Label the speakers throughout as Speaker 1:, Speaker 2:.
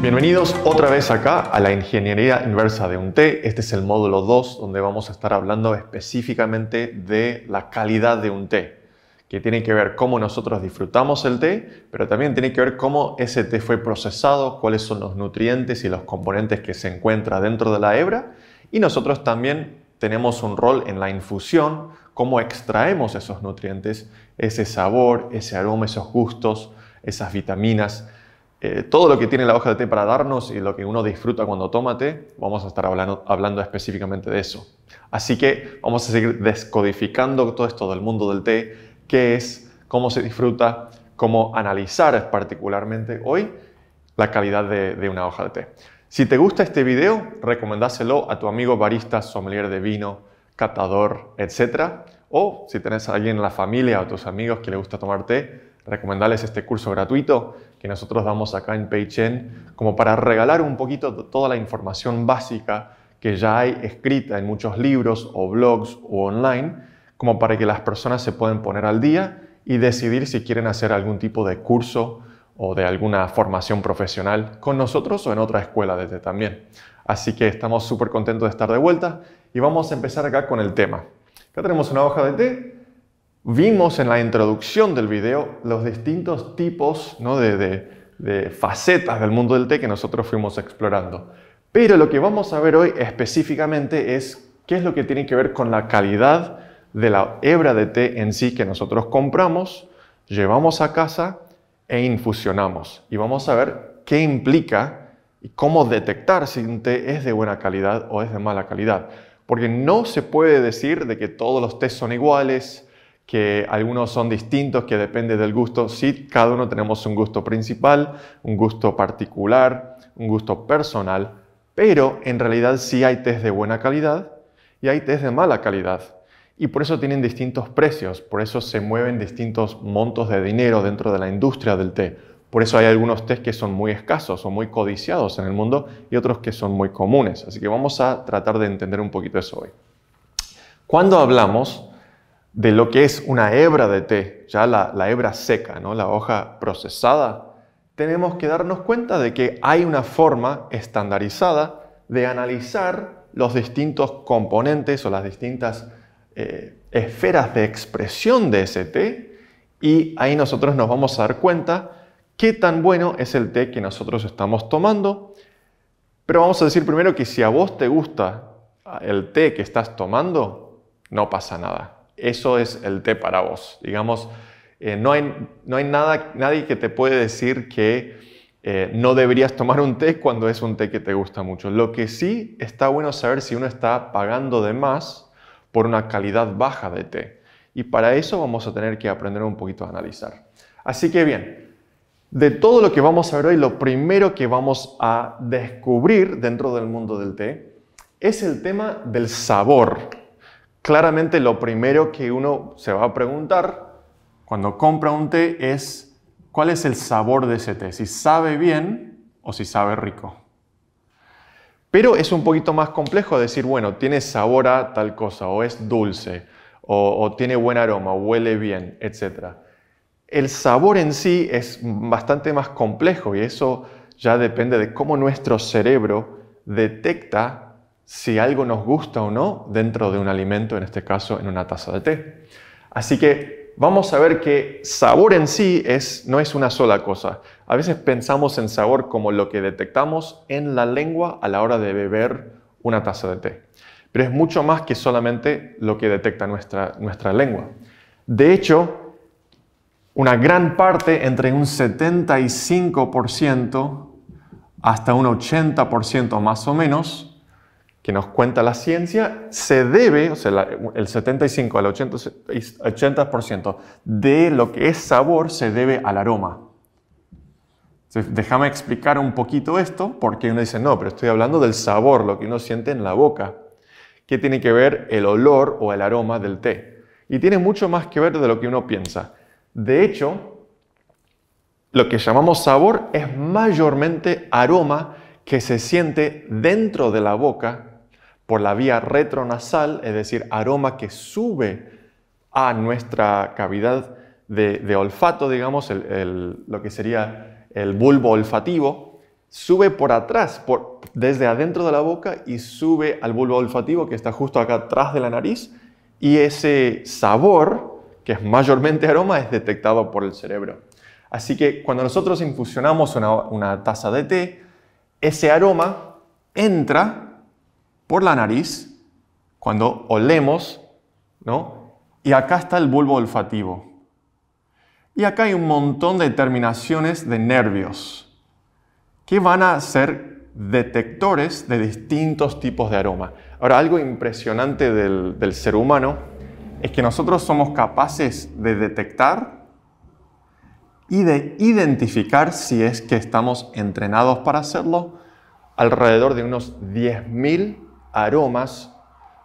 Speaker 1: Bienvenidos otra vez acá a la ingeniería inversa de un té. Este es el módulo 2 donde vamos a estar hablando específicamente de la calidad de un té, que tiene que ver cómo nosotros disfrutamos el té, pero también tiene que ver cómo ese té fue procesado, cuáles son los nutrientes y los componentes que se encuentra dentro de la hebra. Y nosotros también tenemos un rol en la infusión, cómo extraemos esos nutrientes, ese sabor, ese aroma, esos gustos, esas vitaminas eh, todo lo que tiene la hoja de té para darnos y lo que uno disfruta cuando toma té, vamos a estar hablando, específicamente de eso. Así que vamos a seguir descodificando todo esto del mundo del té, qué es, cómo se disfruta, cómo analizar particularmente hoy la calidad de, una hoja de té. Si te gusta este video, recomendáselo a tu amigo barista, sommelier de vino, catador, etc. O si tenés alguien en la familia o a tus amigos que le gusta tomar té, recomendales este curso gratuito que nosotros damos acá en PageN, como para regalar un poquito toda la información básica que ya hay escrita en muchos libros o blogs o online, como para que las personas se puedan poner al día y decidir si quieren hacer algún tipo de curso o de alguna formación profesional con nosotros o en otra escuela desde también. Así que estamos súper contentos de estar de vuelta y vamos a empezar acá con el tema. Acá tenemos una hoja de té Vimos en la introducción del video los distintos tipos de, facetas del mundo del té que nosotros fuimos explorando. Pero lo que vamos a ver hoy específicamente es qué es lo que tiene que ver con la calidad de la hebra de té en sí que nosotros compramos, llevamos a casa e infusionamos. Y vamos a ver qué implica y cómo detectar si un té es de buena calidad o es de mala calidad. Porque no se puede decir de que todos los tés son iguales, que algunos son distintos, que depende del gusto. Sí, cada uno tenemos un gusto principal, un gusto particular, un gusto personal, pero en realidad sí hay test de buena calidad y hay test de mala calidad. Y por eso tienen distintos precios, por eso se mueven distintos montos de dinero dentro de la industria del té. Por eso hay algunos test que son muy escasos o muy codiciados en el mundo y otros que son muy comunes. Así que vamos a tratar de entender un poquito eso hoy. Cuando hablamos de lo que es una hebra de té, ya la, hebra seca, la hoja procesada, tenemos que darnos cuenta de que hay una forma estandarizada de analizar los distintos componentes o las distintas eh, esferas de expresión de ese té y ahí nosotros nos vamos a dar cuenta qué tan bueno es el té que nosotros estamos tomando. Pero vamos a decir primero que si a vos te gusta el té que estás tomando, no pasa nada. Eso es el té para vos. Digamos, eh, no hay, no hay nada, nadie que te puede decir que eh, no deberías tomar un té cuando es un té que te gusta mucho. Lo que sí está bueno saber si uno está pagando de más por una calidad baja de té. Y para eso vamos a tener que aprender un poquito a analizar. Así que bien, de todo lo que vamos a ver hoy, lo primero que vamos a descubrir dentro del mundo del té es el tema del sabor claramente lo primero que uno se va a preguntar cuando compra un té es cuál es el sabor de ese té, si sabe bien o si sabe rico. Pero es un poquito más complejo decir, bueno, tiene sabor a tal cosa, o es dulce, o, tiene buen aroma, o huele bien, etc. El sabor en sí es bastante más complejo y eso ya depende de cómo nuestro cerebro detecta si algo nos gusta o no dentro de un alimento, en este caso en una taza de té. Así que vamos a ver que sabor en sí no es una sola cosa. A veces pensamos en sabor como lo que detectamos en la lengua a la hora de beber una taza de té. Pero es mucho más que solamente lo que detecta nuestra lengua. De hecho, una gran parte, entre un 75% hasta un 80% más o menos, que nos cuenta la ciencia se debe, o sea, el 75 al 80, 80% de lo que es sabor se debe al aroma. déjame explicar un poquito esto, porque uno dice, no, pero estoy hablando del sabor, lo que uno siente en la boca. ¿Qué tiene que ver el olor o el aroma del té? Y tiene mucho más que ver de lo que uno piensa. De hecho, lo que llamamos sabor es mayormente aroma que se siente dentro de la boca por la vía retronasal, es decir, aroma que sube a nuestra cavidad de, olfato, digamos, lo que sería el bulbo olfativo, sube por atrás, desde adentro de la boca y sube al bulbo olfativo que está justo acá atrás de la nariz y ese sabor, que es mayormente aroma, es detectado por el cerebro. Así que cuando nosotros infusionamos una taza de té, ese aroma entra por la nariz cuando olemos, ¿no? Y acá está el bulbo olfativo. Y acá hay un montón de terminaciones de nervios que van a ser detectores de distintos tipos de aroma. Ahora, algo impresionante del, del ser humano es que nosotros somos capaces de detectar y de identificar si es que estamos entrenados para hacerlo alrededor de unos 10.000 aromas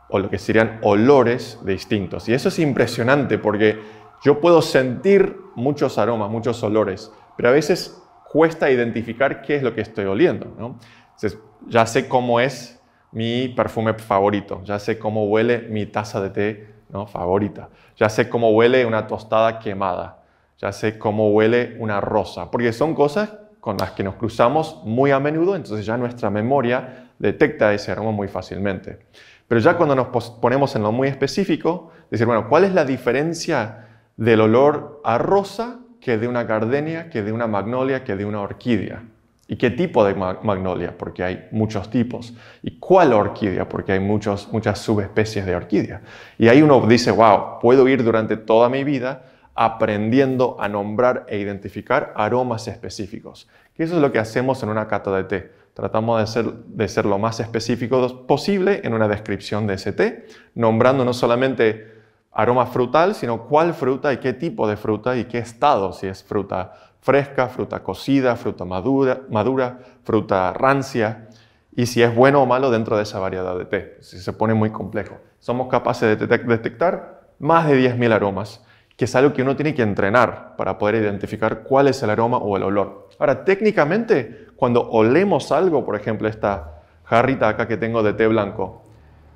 Speaker 1: o lo que serían olores distintos. Y eso es impresionante porque yo puedo sentir muchos aromas, muchos olores, pero a veces cuesta identificar qué es lo que estoy oliendo. Entonces, ya sé cómo es mi perfume favorito, ya sé cómo huele mi taza de té ¿no? favorita, ya sé cómo huele una tostada quemada, ya sé cómo huele una rosa, porque son cosas con las que nos cruzamos muy a menudo, entonces ya nuestra memoria detecta ese aroma muy fácilmente. Pero ya cuando nos ponemos en lo muy específico, decir, bueno, ¿cuál es la diferencia del olor a rosa que de una gardenia, que de una magnolia, que de una orquídea? ¿Y qué tipo de magnolia? Porque hay muchos tipos. ¿Y cuál orquídea? Porque hay muchos, muchas subespecies de orquídea. Y ahí uno dice, wow, puedo ir durante toda mi vida aprendiendo a nombrar e identificar aromas específicos. eso es lo que hacemos en una cata de té Tratamos de ser, de ser lo más específico posible en una descripción de ese té, nombrando no solamente aroma frutal, sino cuál fruta y qué tipo de fruta y qué estado, si es fruta fresca, fruta cocida, fruta madura, madura fruta rancia, y si es bueno o malo dentro de esa variedad de té. Si se pone muy complejo. Somos capaces de detectar más de 10.000 aromas, que es algo que uno tiene que entrenar para poder identificar cuál es el aroma o el olor. Ahora, técnicamente, cuando olemos algo, por ejemplo, esta jarrita acá que tengo de té blanco,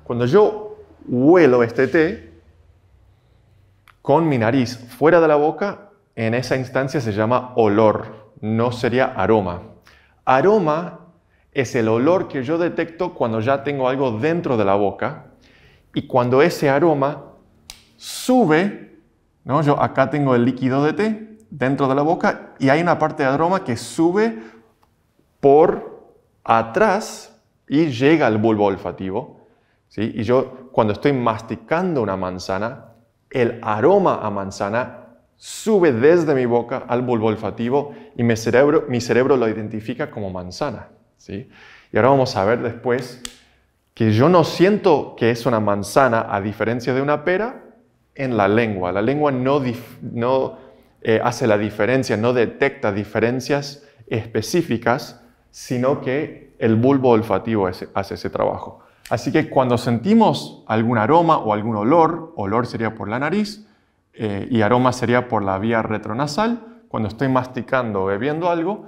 Speaker 1: cuando yo huelo este té con mi nariz fuera de la boca, en esa instancia se llama olor, no sería aroma. Aroma es el olor que yo detecto cuando ya tengo algo dentro de la boca y cuando ese aroma sube, ¿no? yo acá tengo el líquido de té dentro de la boca y hay una parte de aroma que sube por atrás y llega al bulbo olfativo. Y yo cuando estoy masticando una manzana, el aroma a manzana sube desde mi boca al bulbo olfativo y mi cerebro, lo identifica como manzana. Y ahora vamos a ver después que yo no siento que es una manzana a diferencia de una pera en la lengua. La lengua no, eh, hace la diferencia, no detecta diferencias específicas sino que el bulbo olfativo hace ese trabajo. Así que cuando sentimos algún aroma o algún olor, olor sería por la nariz eh, y aroma sería por la vía retronasal, cuando estoy masticando o bebiendo algo,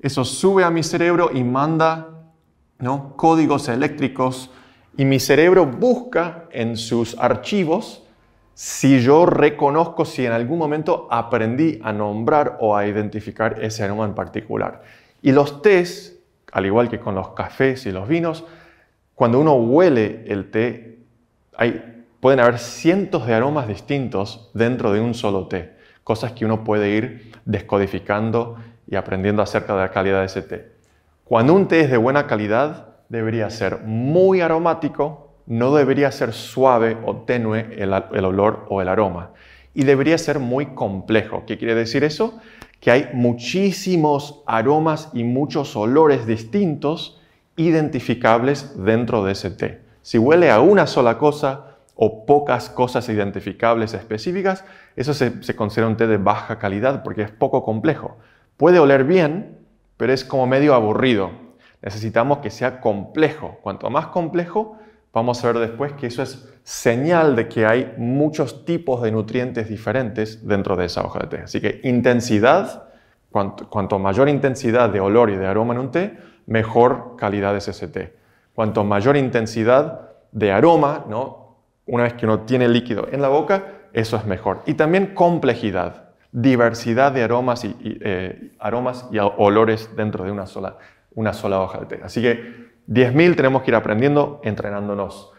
Speaker 1: eso sube a mi cerebro y manda códigos eléctricos y mi cerebro busca en sus archivos si yo reconozco si en algún momento aprendí a nombrar o a identificar ese aroma en particular. Y los tés, al igual que con los cafés y los vinos, cuando uno huele el té, pueden haber cientos de aromas distintos dentro de un solo té, cosas que uno puede ir descodificando y aprendiendo acerca de la calidad de ese té. Cuando un té es de buena calidad, debería ser muy aromático, no debería ser suave o tenue el, el olor o el aroma, y debería ser muy complejo. ¿Qué quiere decir eso? que hay muchísimos aromas y muchos olores distintos identificables dentro de ese té. Si huele a una sola cosa o pocas cosas identificables específicas, eso se, considera un té de baja calidad porque es poco complejo. Puede oler bien, pero es como medio aburrido. Necesitamos que sea complejo. Cuanto más complejo, Vamos a ver después que eso es señal de que hay muchos tipos de nutrientes diferentes dentro de esa hoja de té. Así que intensidad, cuanto, mayor intensidad de olor y de aroma en un té, mejor calidad es ese té. Cuanto mayor intensidad de aroma, ¿no? una vez que uno tiene líquido en la boca, eso es mejor. Y también complejidad, diversidad de aromas y, eh, aromas y olores dentro de una sola, una sola hoja de té. Así que 10.000 tenemos que ir aprendiendo entrenándonos.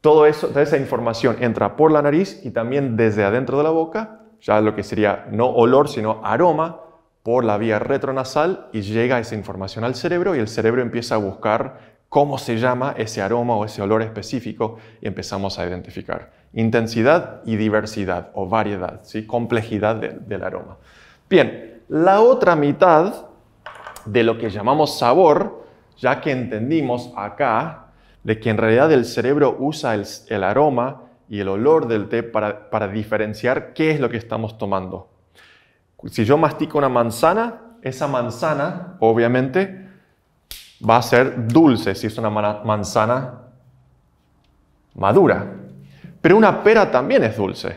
Speaker 1: Todo eso, toda esa información entra por la nariz y también desde adentro de la boca, ya lo que sería no olor, sino aroma, por la vía retronasal y llega esa información al cerebro y el cerebro empieza a buscar cómo se llama ese aroma o ese olor específico y empezamos a identificar intensidad y diversidad o variedad, ¿sí? complejidad del aroma. Bien, la otra mitad de lo que llamamos sabor ya que entendimos acá de que en realidad el cerebro usa el, aroma y el olor del té para, diferenciar qué es lo que estamos tomando. Si yo mastico una manzana, esa manzana, obviamente, va a ser dulce si es una manzana madura. Pero una pera también es dulce.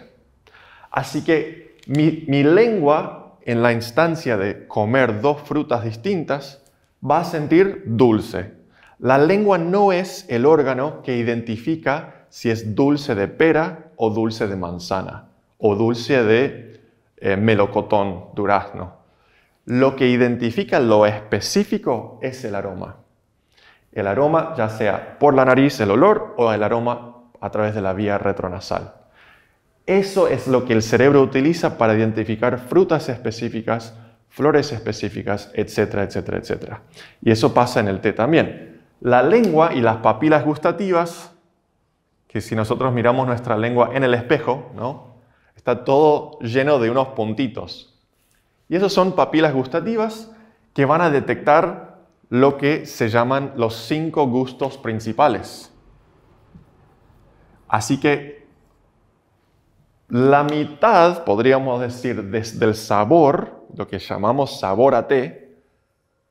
Speaker 1: Así que mi, lengua, en la instancia de comer dos frutas distintas, va a sentir dulce. La lengua no es el órgano que identifica si es dulce de pera o dulce de manzana o dulce de eh, melocotón, durazno. Lo que identifica lo específico es el aroma. El aroma ya sea por la nariz, el olor, o el aroma a través de la vía retronasal. Eso es lo que el cerebro utiliza para identificar frutas específicas flores específicas, etcétera, etcétera, etcétera. Y eso pasa en el té también. La lengua y las papilas gustativas, que si nosotros miramos nuestra lengua en el espejo, ¿no? está todo lleno de unos puntitos. Y esos son papilas gustativas que van a detectar lo que se llaman los cinco gustos principales. Así que la mitad, podríamos decir, desde el sabor, lo que llamamos sabor a té,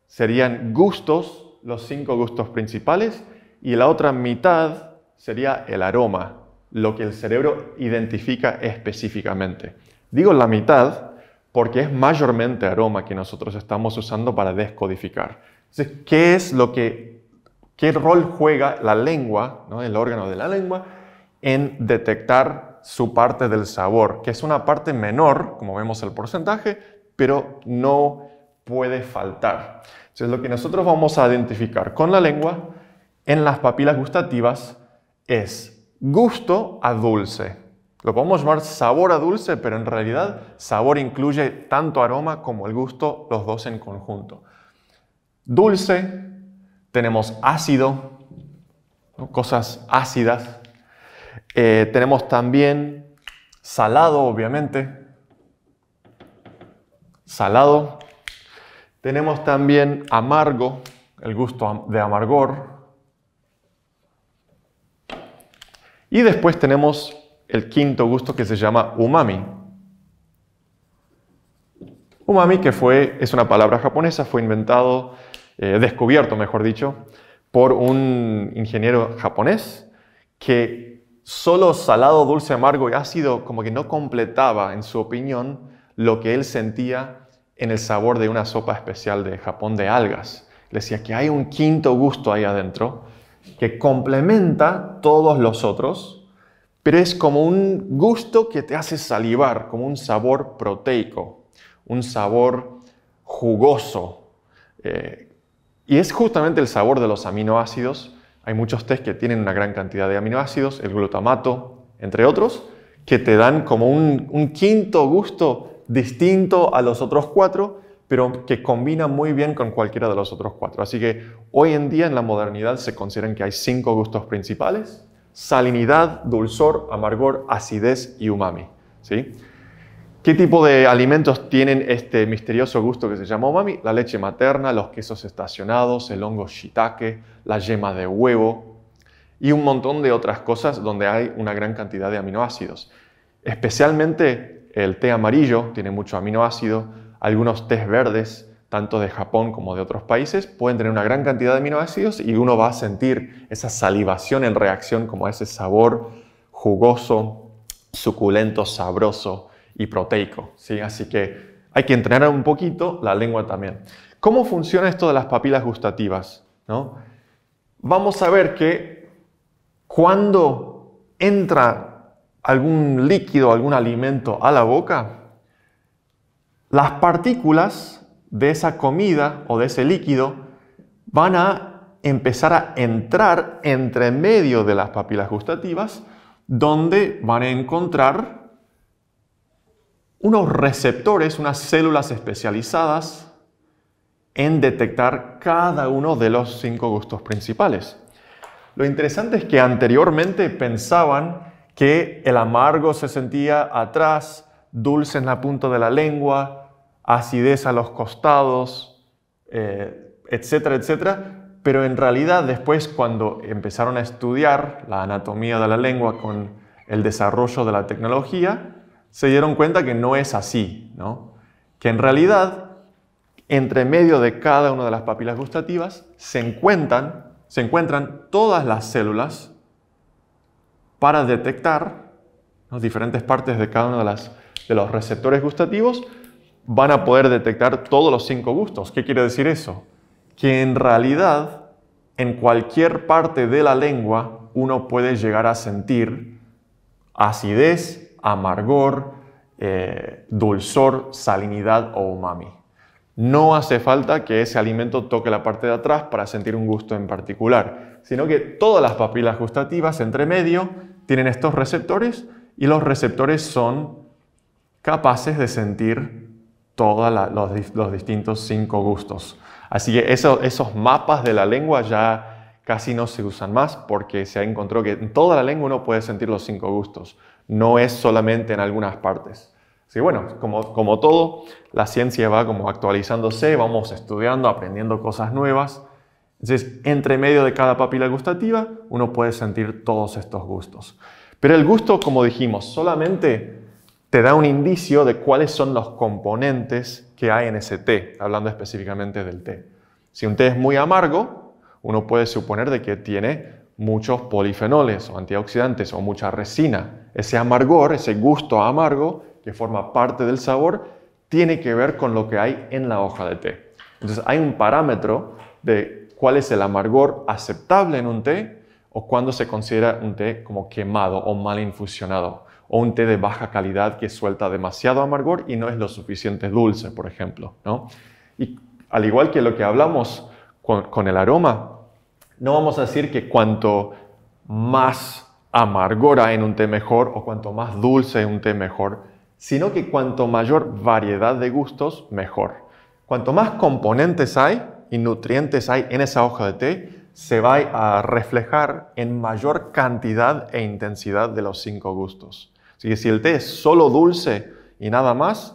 Speaker 1: serían gustos, los cinco gustos principales, y la otra mitad sería el aroma, lo que el cerebro identifica específicamente. Digo la mitad porque es mayormente aroma que nosotros estamos usando para descodificar. Entonces, ¿qué es lo que, qué rol juega la lengua, ¿no? el órgano de la lengua, en detectar su parte del sabor, que es una parte menor, como vemos el porcentaje, pero no puede faltar. Entonces lo que nosotros vamos a identificar con la lengua en las papilas gustativas es gusto a dulce. Lo podemos llamar sabor a dulce, pero en realidad sabor incluye tanto aroma como el gusto, los dos en conjunto. Dulce, tenemos ácido, cosas ácidas. Eh, tenemos también salado, obviamente, salado. Tenemos también amargo, el gusto de amargor. Y después tenemos el quinto gusto que se llama umami. Umami, que fue, es una palabra japonesa, fue inventado, eh, descubierto, mejor dicho, por un ingeniero japonés que solo salado, dulce, amargo y ácido como que no completaba, en su opinión, lo que él sentía en el sabor de una sopa especial de Japón de algas. Le decía que hay un quinto gusto ahí adentro que complementa todos los otros, pero es como un gusto que te hace salivar, como un sabor proteico, un sabor jugoso. Eh, y es justamente el sabor de los aminoácidos. Hay muchos test que tienen una gran cantidad de aminoácidos, el glutamato, entre otros, que te dan como un quinto gusto distinto a los otros cuatro, pero que combina muy bien con cualquiera de los otros cuatro. Así que hoy en día en la modernidad se consideran que hay cinco gustos principales, salinidad, dulzor, amargor, acidez y umami. ¿sí? ¿Qué tipo de alimentos tienen este misterioso gusto que se llama umami? La leche materna, los quesos estacionados, el hongo shiitake, la yema de huevo y un montón de otras cosas donde hay una gran cantidad de aminoácidos. Especialmente el té amarillo tiene mucho aminoácido. Algunos tés verdes, tanto de Japón como de otros países, pueden tener una gran cantidad de aminoácidos y uno va a sentir esa salivación en reacción como ese sabor jugoso, suculento, sabroso y proteico. ¿sí? Así que hay que entrenar un poquito la lengua también. ¿Cómo funciona esto de las papilas gustativas? ¿No? Vamos a ver que cuando entra algún líquido, algún alimento a la boca, las partículas de esa comida o de ese líquido van a empezar a entrar entre medio de las papilas gustativas, donde van a encontrar unos receptores, unas células especializadas en detectar cada uno de los cinco gustos principales. Lo interesante es que anteriormente pensaban que el amargo se sentía atrás, dulce en la punta de la lengua, acidez a los costados, eh, etcétera, etcétera. Pero en realidad después cuando empezaron a estudiar la anatomía de la lengua con el desarrollo de la tecnología, se dieron cuenta que no es así, que en realidad entre medio de cada una de las papilas gustativas se se encuentran todas las células para detectar las diferentes partes de cada uno de, los receptores gustativos, van a poder detectar todos los cinco gustos. ¿Qué quiere decir eso? Que en realidad, en cualquier parte de la lengua, uno puede llegar a sentir acidez, amargor, eh, dulzor, salinidad o umami. No hace falta que ese alimento toque la parte de atrás para sentir un gusto en particular, sino que todas las papilas gustativas entre medio tienen estos receptores y los receptores son capaces de sentir todos los, distintos cinco gustos. Así que esos mapas de la lengua ya casi no se usan más porque se ha encontrado que en toda la lengua uno puede sentir los cinco gustos, no es solamente en algunas partes. Así que bueno, como, como todo, la ciencia va como actualizándose, vamos estudiando, aprendiendo cosas nuevas entonces, entre medio de cada papila gustativa, uno puede sentir todos estos gustos. Pero el gusto, como dijimos, solamente te da un indicio de cuáles son los componentes que hay en ese té, hablando específicamente del té. Si un té es muy amargo, uno puede suponer de que tiene muchos polifenoles o antioxidantes o mucha resina. Ese amargor, ese gusto amargo que forma parte del sabor, tiene que ver con lo que hay en la hoja de té. Entonces hay un parámetro de cuál es el amargor aceptable en un té o cuándo se considera un té como quemado o mal infusionado o un té de baja calidad que suelta demasiado amargor y no es lo suficiente dulce, por ejemplo. ¿no? Y al igual que lo que hablamos con, el aroma, no vamos a decir que cuanto más amargor hay en un té mejor o cuanto más dulce un té mejor, sino que cuanto mayor variedad de gustos, mejor. Cuanto más componentes hay, y nutrientes hay en esa hoja de té se va a reflejar en mayor cantidad e intensidad de los cinco gustos. Así que si el té es solo dulce y nada más,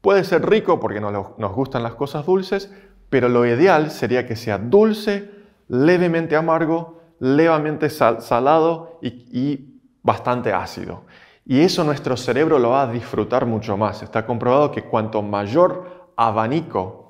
Speaker 1: puede ser rico porque nos, nos gustan las cosas dulces, pero lo ideal sería que sea dulce, levemente amargo, levemente salado y bastante ácido. Y eso nuestro cerebro lo va a disfrutar mucho más. Está comprobado que cuanto mayor abanico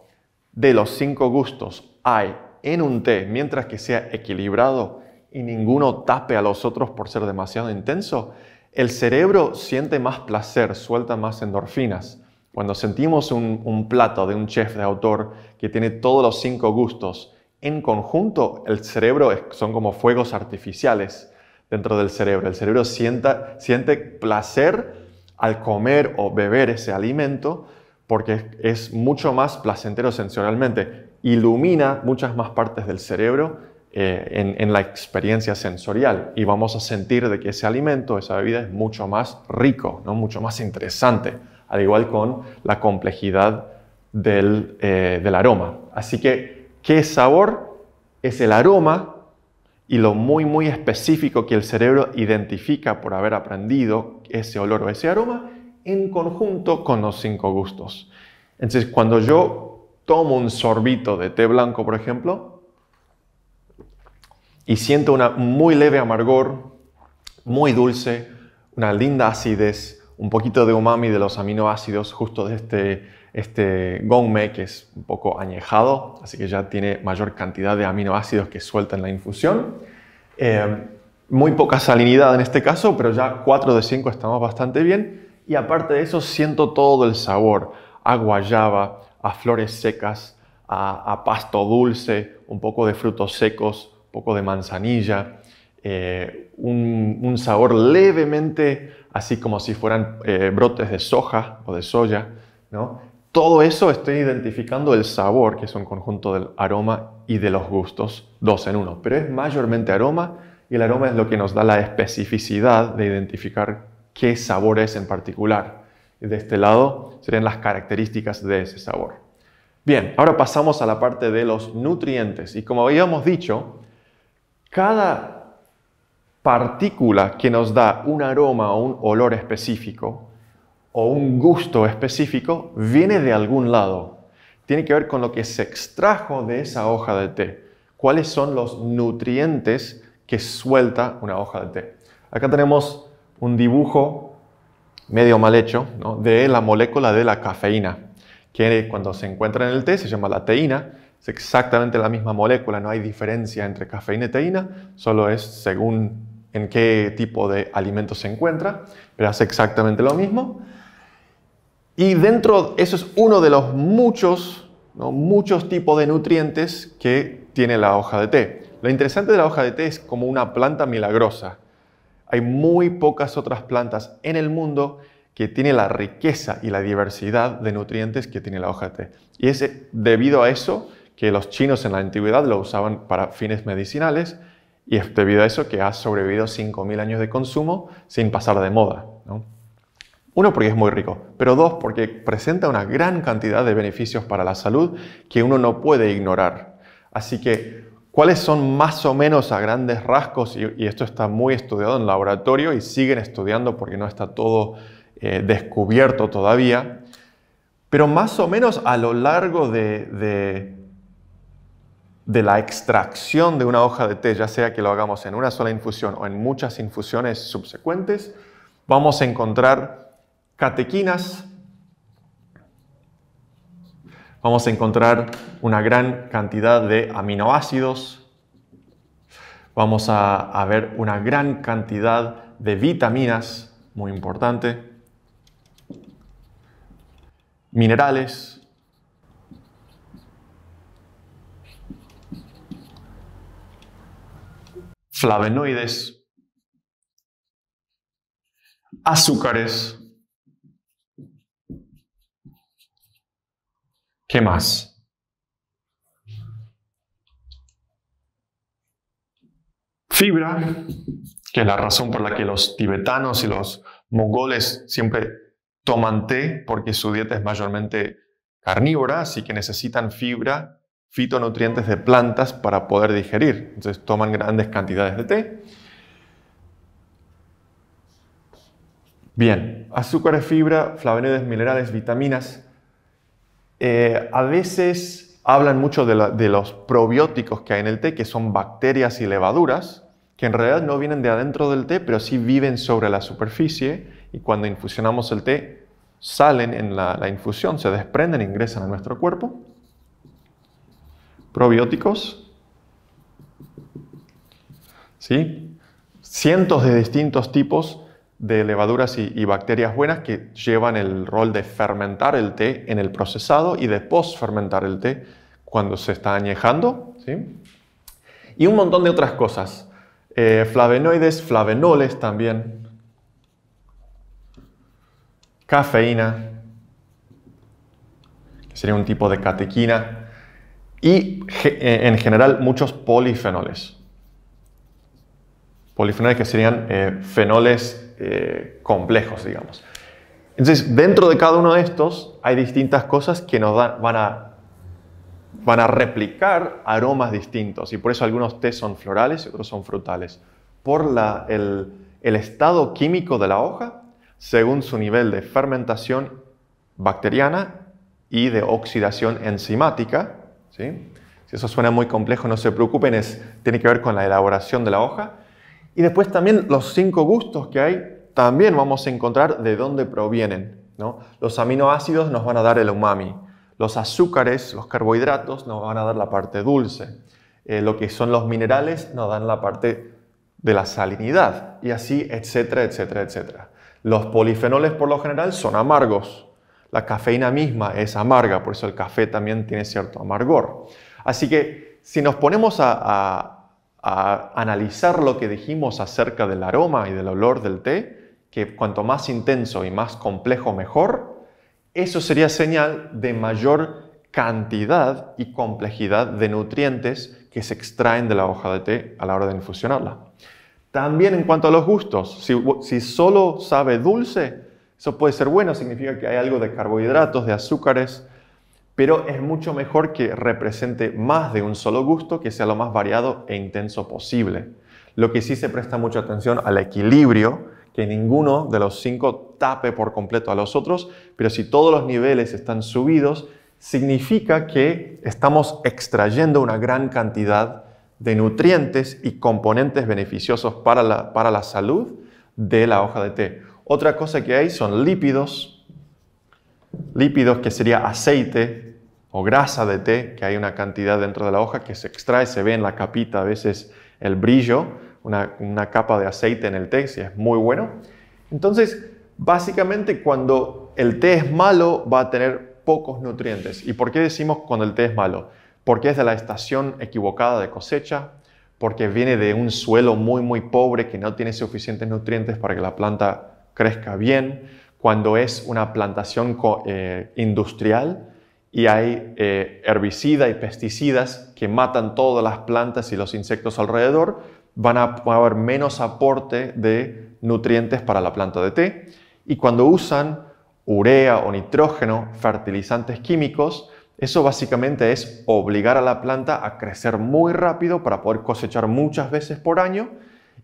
Speaker 1: de los cinco gustos hay en un té mientras que sea equilibrado y ninguno tape a los otros por ser demasiado intenso, el cerebro siente más placer, suelta más endorfinas. Cuando sentimos un, plato de un chef de autor que tiene todos los cinco gustos en conjunto, el cerebro son como fuegos artificiales dentro del cerebro. El cerebro siente placer al comer o beber ese alimento, porque es mucho más placentero sensorialmente, ilumina muchas más partes del cerebro eh, en, la experiencia sensorial y vamos a sentir de que ese alimento, esa bebida es mucho más rico, ¿no? mucho más interesante, al igual con la complejidad del, eh, del aroma. Así que, ¿qué sabor? Es el aroma y lo muy, muy específico que el cerebro identifica por haber aprendido ese olor o ese aroma en conjunto con los cinco gustos. Entonces, cuando yo tomo un sorbito de té blanco, por ejemplo, y siento una muy leve amargor, muy dulce, una linda acidez, un poquito de umami de los aminoácidos justo de este, este gongme que es un poco añejado, así que ya tiene mayor cantidad de aminoácidos que suelta en la infusión. Eh, muy poca salinidad en este caso, pero ya 4 de 5 estamos bastante bien. Y aparte de eso, siento todo el sabor a guayaba, a flores secas, a, pasto dulce, un poco de frutos secos, un poco de manzanilla, eh, un, sabor levemente así como si fueran eh, brotes de soja o de soya, Todo eso estoy identificando el sabor, que es un conjunto del aroma y de los gustos, dos en uno, pero es mayormente aroma y el aroma es lo que nos da la especificidad de identificar qué sabor es en particular. De este lado serían las características de ese sabor. Bien, ahora pasamos a la parte de los nutrientes. Y como habíamos dicho, cada partícula que nos da un aroma o un olor específico o un gusto específico viene de algún lado. Tiene que ver con lo que se extrajo de esa hoja de té. ¿Cuáles son los nutrientes que suelta una hoja de té? Acá tenemos un dibujo medio mal hecho de la molécula de la cafeína, que cuando se encuentra en el té se llama la teína, es exactamente la misma molécula, no hay diferencia entre cafeína y teína, solo es según en qué tipo de alimento se encuentra, pero hace exactamente lo mismo. Y dentro, eso es uno de los muchos, muchos tipos de nutrientes que tiene la hoja de té. Lo interesante de la hoja de té es como una planta milagrosa. Hay muy pocas otras plantas en el mundo que tiene la riqueza y la diversidad de nutrientes que tiene la hoja de Y es eh, debido a eso que los chinos en la antigüedad lo usaban para fines medicinales y es debido a eso que ha sobrevivido 5.000 años de consumo sin pasar de moda. Uno, porque es muy rico, pero dos, porque presenta una gran cantidad de beneficios para la salud que uno no puede ignorar. Así que cuáles son más o menos a grandes rasgos, y, esto está muy estudiado en laboratorio y siguen estudiando porque no está todo eh, descubierto todavía, pero más o menos a lo largo de, de, la extracción de una hoja de té, ya sea que lo hagamos en una sola infusión o en muchas infusiones subsecuentes, vamos a encontrar catequinas, vamos a encontrar una gran cantidad de aminoácidos, vamos a, ver una gran cantidad de vitaminas, muy importante, minerales, flavonoides, azúcares, ¿Qué más? Fibra, que es la razón por la que los tibetanos y los mongoles siempre toman té, porque su dieta es mayormente carnívora, así que necesitan fibra, fitonutrientes de plantas para poder digerir. Entonces toman grandes cantidades de té. Bien, azúcar, fibra, flavonoides, minerales, vitaminas, eh, a veces hablan mucho de, los probióticos que hay en el té, que son bacterias y levaduras, que en realidad no vienen de adentro del té, pero sí viven sobre la superficie y cuando infusionamos el té salen en la, infusión, se desprenden, ingresan a nuestro cuerpo. Probióticos. ¿Sí? Cientos de distintos tipos de levaduras y, bacterias buenas que llevan el rol de fermentar el té en el procesado y de posfermentar el té cuando se está añejando. Y un montón de otras cosas. Flavenoides, eh, flavonoides, flavenoles también. Cafeína, que sería un tipo de catequina. Y eh, en general muchos polifenoles polifenoles que serían eh, fenoles eh, complejos, digamos. Entonces, dentro de cada uno de estos hay distintas cosas que nos van, a, van a replicar aromas distintos y por eso algunos tés son florales otros son frutales, por el, estado químico de la hoja según su nivel de fermentación bacteriana y de oxidación enzimática. Si eso suena muy complejo, no se preocupen, es, tiene que ver con la elaboración de la hoja y después también los cinco gustos que hay, también vamos a encontrar de dónde provienen. Los aminoácidos nos van a dar el umami, los azúcares, los carbohidratos nos van a dar la parte dulce, eh, lo que son los minerales nos dan la parte de la salinidad y así, etcétera, etcétera, etcétera. Los polifenoles por lo general son amargos. La cafeína misma es amarga, por eso el café también tiene cierto amargor. Así que si nos ponemos a a analizar lo que dijimos acerca del aroma y del olor del té, que cuanto más intenso y más complejo mejor, eso sería señal de mayor cantidad y complejidad de nutrientes que se extraen de la hoja de té a la hora de infusionarla. También en cuanto a los gustos, si, si solo sabe dulce, eso puede ser bueno, significa que hay algo de carbohidratos, de azúcares, pero es mucho mejor que represente más de un solo gusto, que sea lo más variado e intenso posible. Lo que sí se presta mucha atención al equilibrio, que ninguno de los cinco tape por completo a los otros, pero si todos los niveles están subidos, significa que estamos extrayendo una gran cantidad de nutrientes y componentes beneficiosos para la, para la salud de la hoja de té. Otra cosa que hay son lípidos, lípidos que sería aceite, o grasa de té, que hay una cantidad dentro de la hoja que se extrae, se ve en la capita a veces el brillo, una, capa de aceite en el té, si es muy bueno. Entonces, básicamente cuando el té es malo va a tener pocos nutrientes. ¿Y por qué decimos cuando el té es malo? Porque es de la estación equivocada de cosecha, porque viene de un suelo muy muy pobre que no tiene suficientes nutrientes para que la planta crezca bien, cuando es una plantación eh, industrial, y hay eh, herbicidas y pesticidas que matan todas las plantas y los insectos alrededor, van a, haber menos aporte de nutrientes para la planta de té. Y cuando usan urea o nitrógeno, fertilizantes químicos, eso básicamente es obligar a la planta a crecer muy rápido para poder cosechar muchas veces por año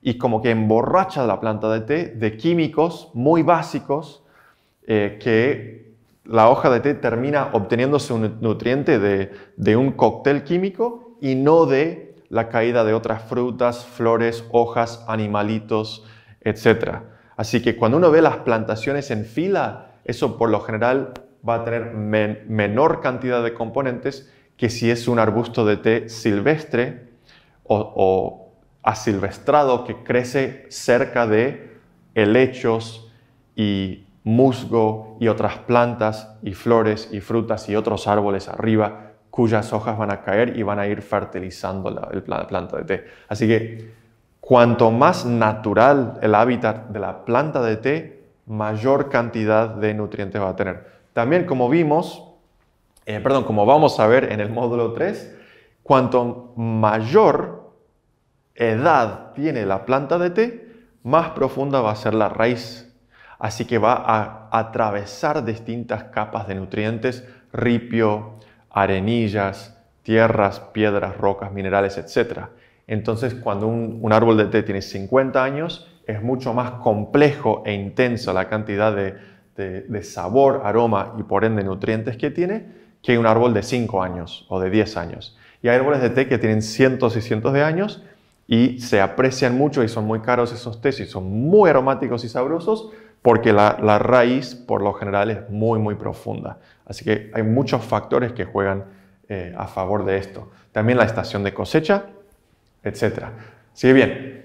Speaker 1: y como que emborracha la planta de té de químicos muy básicos eh, que la hoja de té termina obteniéndose un nutriente de, un cóctel químico y no de la caída de otras frutas, flores, hojas, animalitos, etc. Así que cuando uno ve las plantaciones en fila, eso por lo general va a tener menor cantidad de componentes que si es un arbusto de té silvestre o, o asilvestrado que crece cerca de helechos y musgo y otras plantas y flores y frutas y otros árboles arriba cuyas hojas van a caer y van a ir fertilizando la, planta de té. Así que cuanto más natural el hábitat de la planta de té, mayor cantidad de nutrientes va a tener. También como vimos, eh, perdón, como vamos a ver en el módulo 3, cuanto mayor edad tiene la planta de té, más profunda va a ser la raíz así que va a atravesar distintas capas de nutrientes, ripio, arenillas, tierras, piedras, rocas, minerales, etc. Entonces, cuando un, árbol de té tiene 50 años, es mucho más complejo e intenso la cantidad de, sabor, aroma y por ende nutrientes que tiene que un árbol de 5 años o de 10 años. Y hay árboles de té que tienen cientos y cientos de años y se aprecian mucho y son muy caros esos tés y son muy aromáticos y sabrosos, porque la, raíz por lo general es muy, muy profunda. Así que hay muchos factores que juegan eh, a favor de esto. También la estación de cosecha, etc. Así que bien,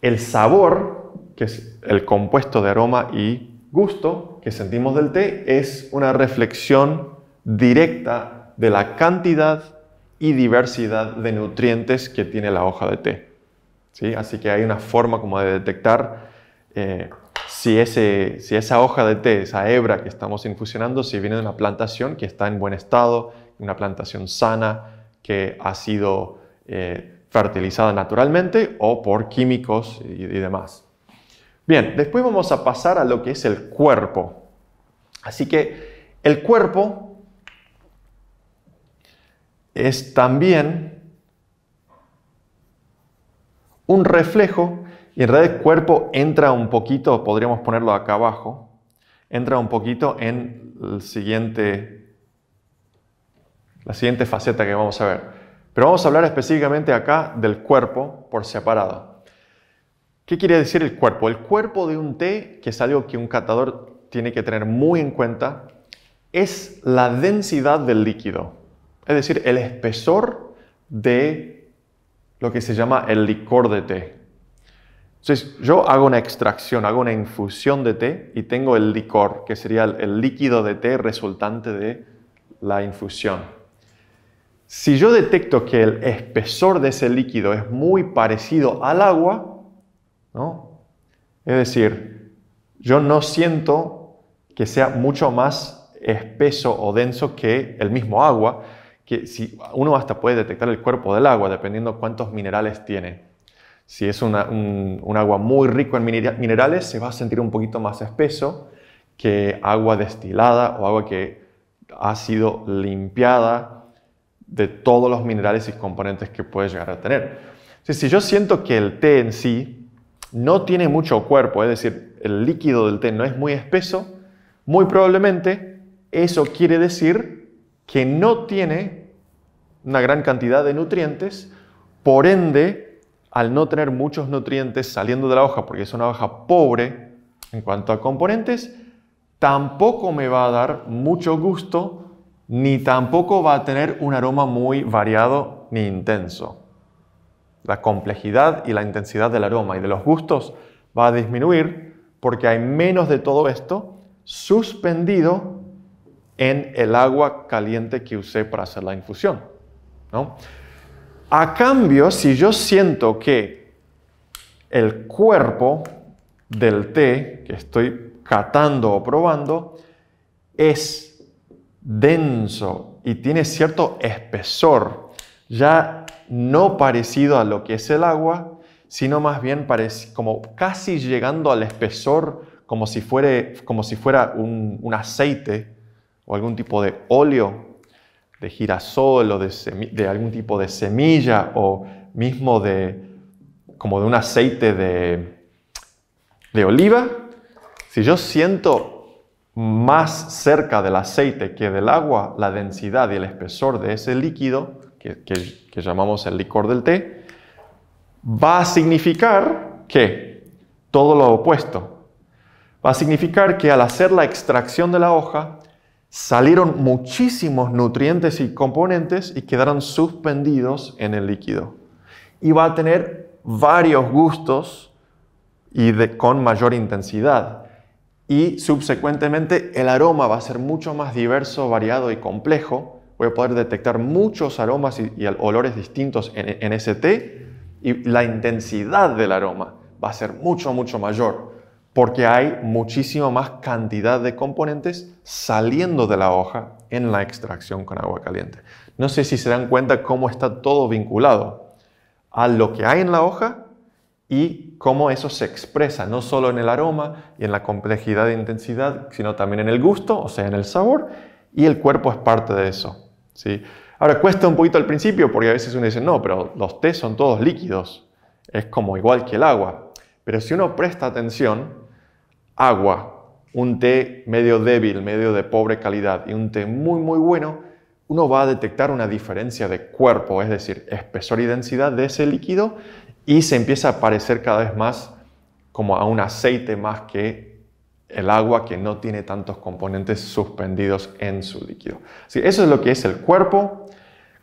Speaker 1: el sabor, que es el compuesto de aroma y gusto que sentimos del té, es una reflexión directa de la cantidad y diversidad de nutrientes que tiene la hoja de té. ¿Sí? Así que hay una forma como de detectar eh, si, ese, si esa hoja de té, esa hebra que estamos infusionando, si viene de una plantación que está en buen estado, una plantación sana, que ha sido eh, fertilizada naturalmente o por químicos y demás. Bien, después vamos a pasar a lo que es el cuerpo. Así que el cuerpo es también un reflejo y en realidad el cuerpo entra un poquito, podríamos ponerlo acá abajo, entra un poquito en el siguiente, la siguiente faceta que vamos a ver. Pero vamos a hablar específicamente acá del cuerpo por separado. ¿Qué quiere decir el cuerpo? El cuerpo de un té, que es algo que un catador tiene que tener muy en cuenta, es la densidad del líquido, es decir, el espesor de lo que se llama el licor de té. Entonces, yo hago una extracción, hago una infusión de té y tengo el licor, que sería el, líquido de té resultante de la infusión. Si yo detecto que el espesor de ese líquido es muy parecido al agua, es decir, yo no siento que sea mucho más espeso o denso que el mismo agua, que si uno hasta puede detectar el cuerpo del agua dependiendo cuántos minerales tiene. Si es un, agua muy rico en minerales, se va a sentir un poquito más espeso que agua destilada o agua que ha sido limpiada de todos los minerales y componentes que puede llegar a tener. si yo siento que el té en sí no tiene mucho cuerpo, es decir, el líquido del té no es muy espeso, muy probablemente eso quiere decir que no tiene una gran cantidad de nutrientes, por ende al no tener muchos nutrientes saliendo de la hoja, porque es una hoja pobre en cuanto a componentes, tampoco me va a dar mucho gusto, ni tampoco va a tener un aroma muy variado ni intenso. La complejidad y la intensidad del aroma y de los gustos va a disminuir porque hay menos de todo esto suspendido en el agua caliente que usé para hacer la infusión. A cambio, si yo siento que el cuerpo del té que estoy catando o probando es denso y tiene cierto espesor, ya no parecido a lo que es el agua, sino más bien como casi llegando al espesor como si, como si fuera un, un aceite o algún tipo de óleo de girasol o de, algún tipo de semilla o mismo de como de un aceite de, de oliva, si yo siento más cerca del aceite que del agua la densidad y el espesor de ese líquido, que llamamos el licor del té, va a significar que todo lo opuesto. Va a significar que al hacer la extracción de la hoja, salieron muchísimos nutrientes y componentes y quedaron suspendidos en el líquido. Y va a tener varios gustos y de, con mayor intensidad. Y subsecuentemente el aroma va a ser mucho más diverso, variado y complejo. Voy a poder detectar muchos aromas y, olores distintos en, en ese té y la intensidad del aroma va a ser mucho, mucho mayor porque hay muchísima más cantidad de componentes saliendo de la hoja en la extracción con agua caliente. No sé si se dan cuenta cómo está todo vinculado a lo que hay en la hoja y cómo eso se expresa no solo en el aroma y en la complejidad de intensidad, sino también en el gusto, o sea, en el sabor, y el cuerpo es parte de eso. ¿sí? Ahora, cuesta un poquito al principio porque a veces uno dice, no, pero los tés son todos líquidos, es como igual que el agua. Pero si uno presta atención, agua, un té medio débil, medio de pobre calidad y un té muy, muy bueno, uno va a detectar una diferencia de cuerpo, es decir, espesor y densidad de ese líquido y se empieza a parecer cada vez más como a un aceite más que el agua que no tiene tantos componentes suspendidos en su líquido. Así, eso es lo que es el cuerpo.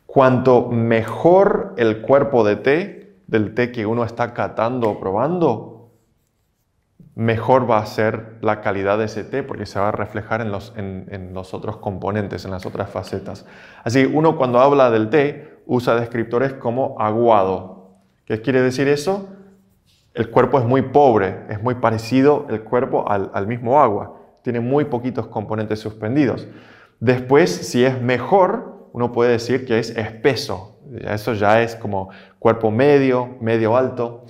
Speaker 1: Cuanto mejor el cuerpo de té, del té que uno está catando o probando, mejor va a ser la calidad de ese té porque se va a reflejar en los, otros componentes, en las otras facetas. Así uno cuando habla del té usa descriptores como aguado. ¿Qué quiere decir eso? El cuerpo es muy pobre, es muy parecido el cuerpo al, al mismo agua, tiene muy poquitos componentes suspendidos. Después, si es mejor, uno puede decir que es espeso, eso ya es como cuerpo medio, medio alto.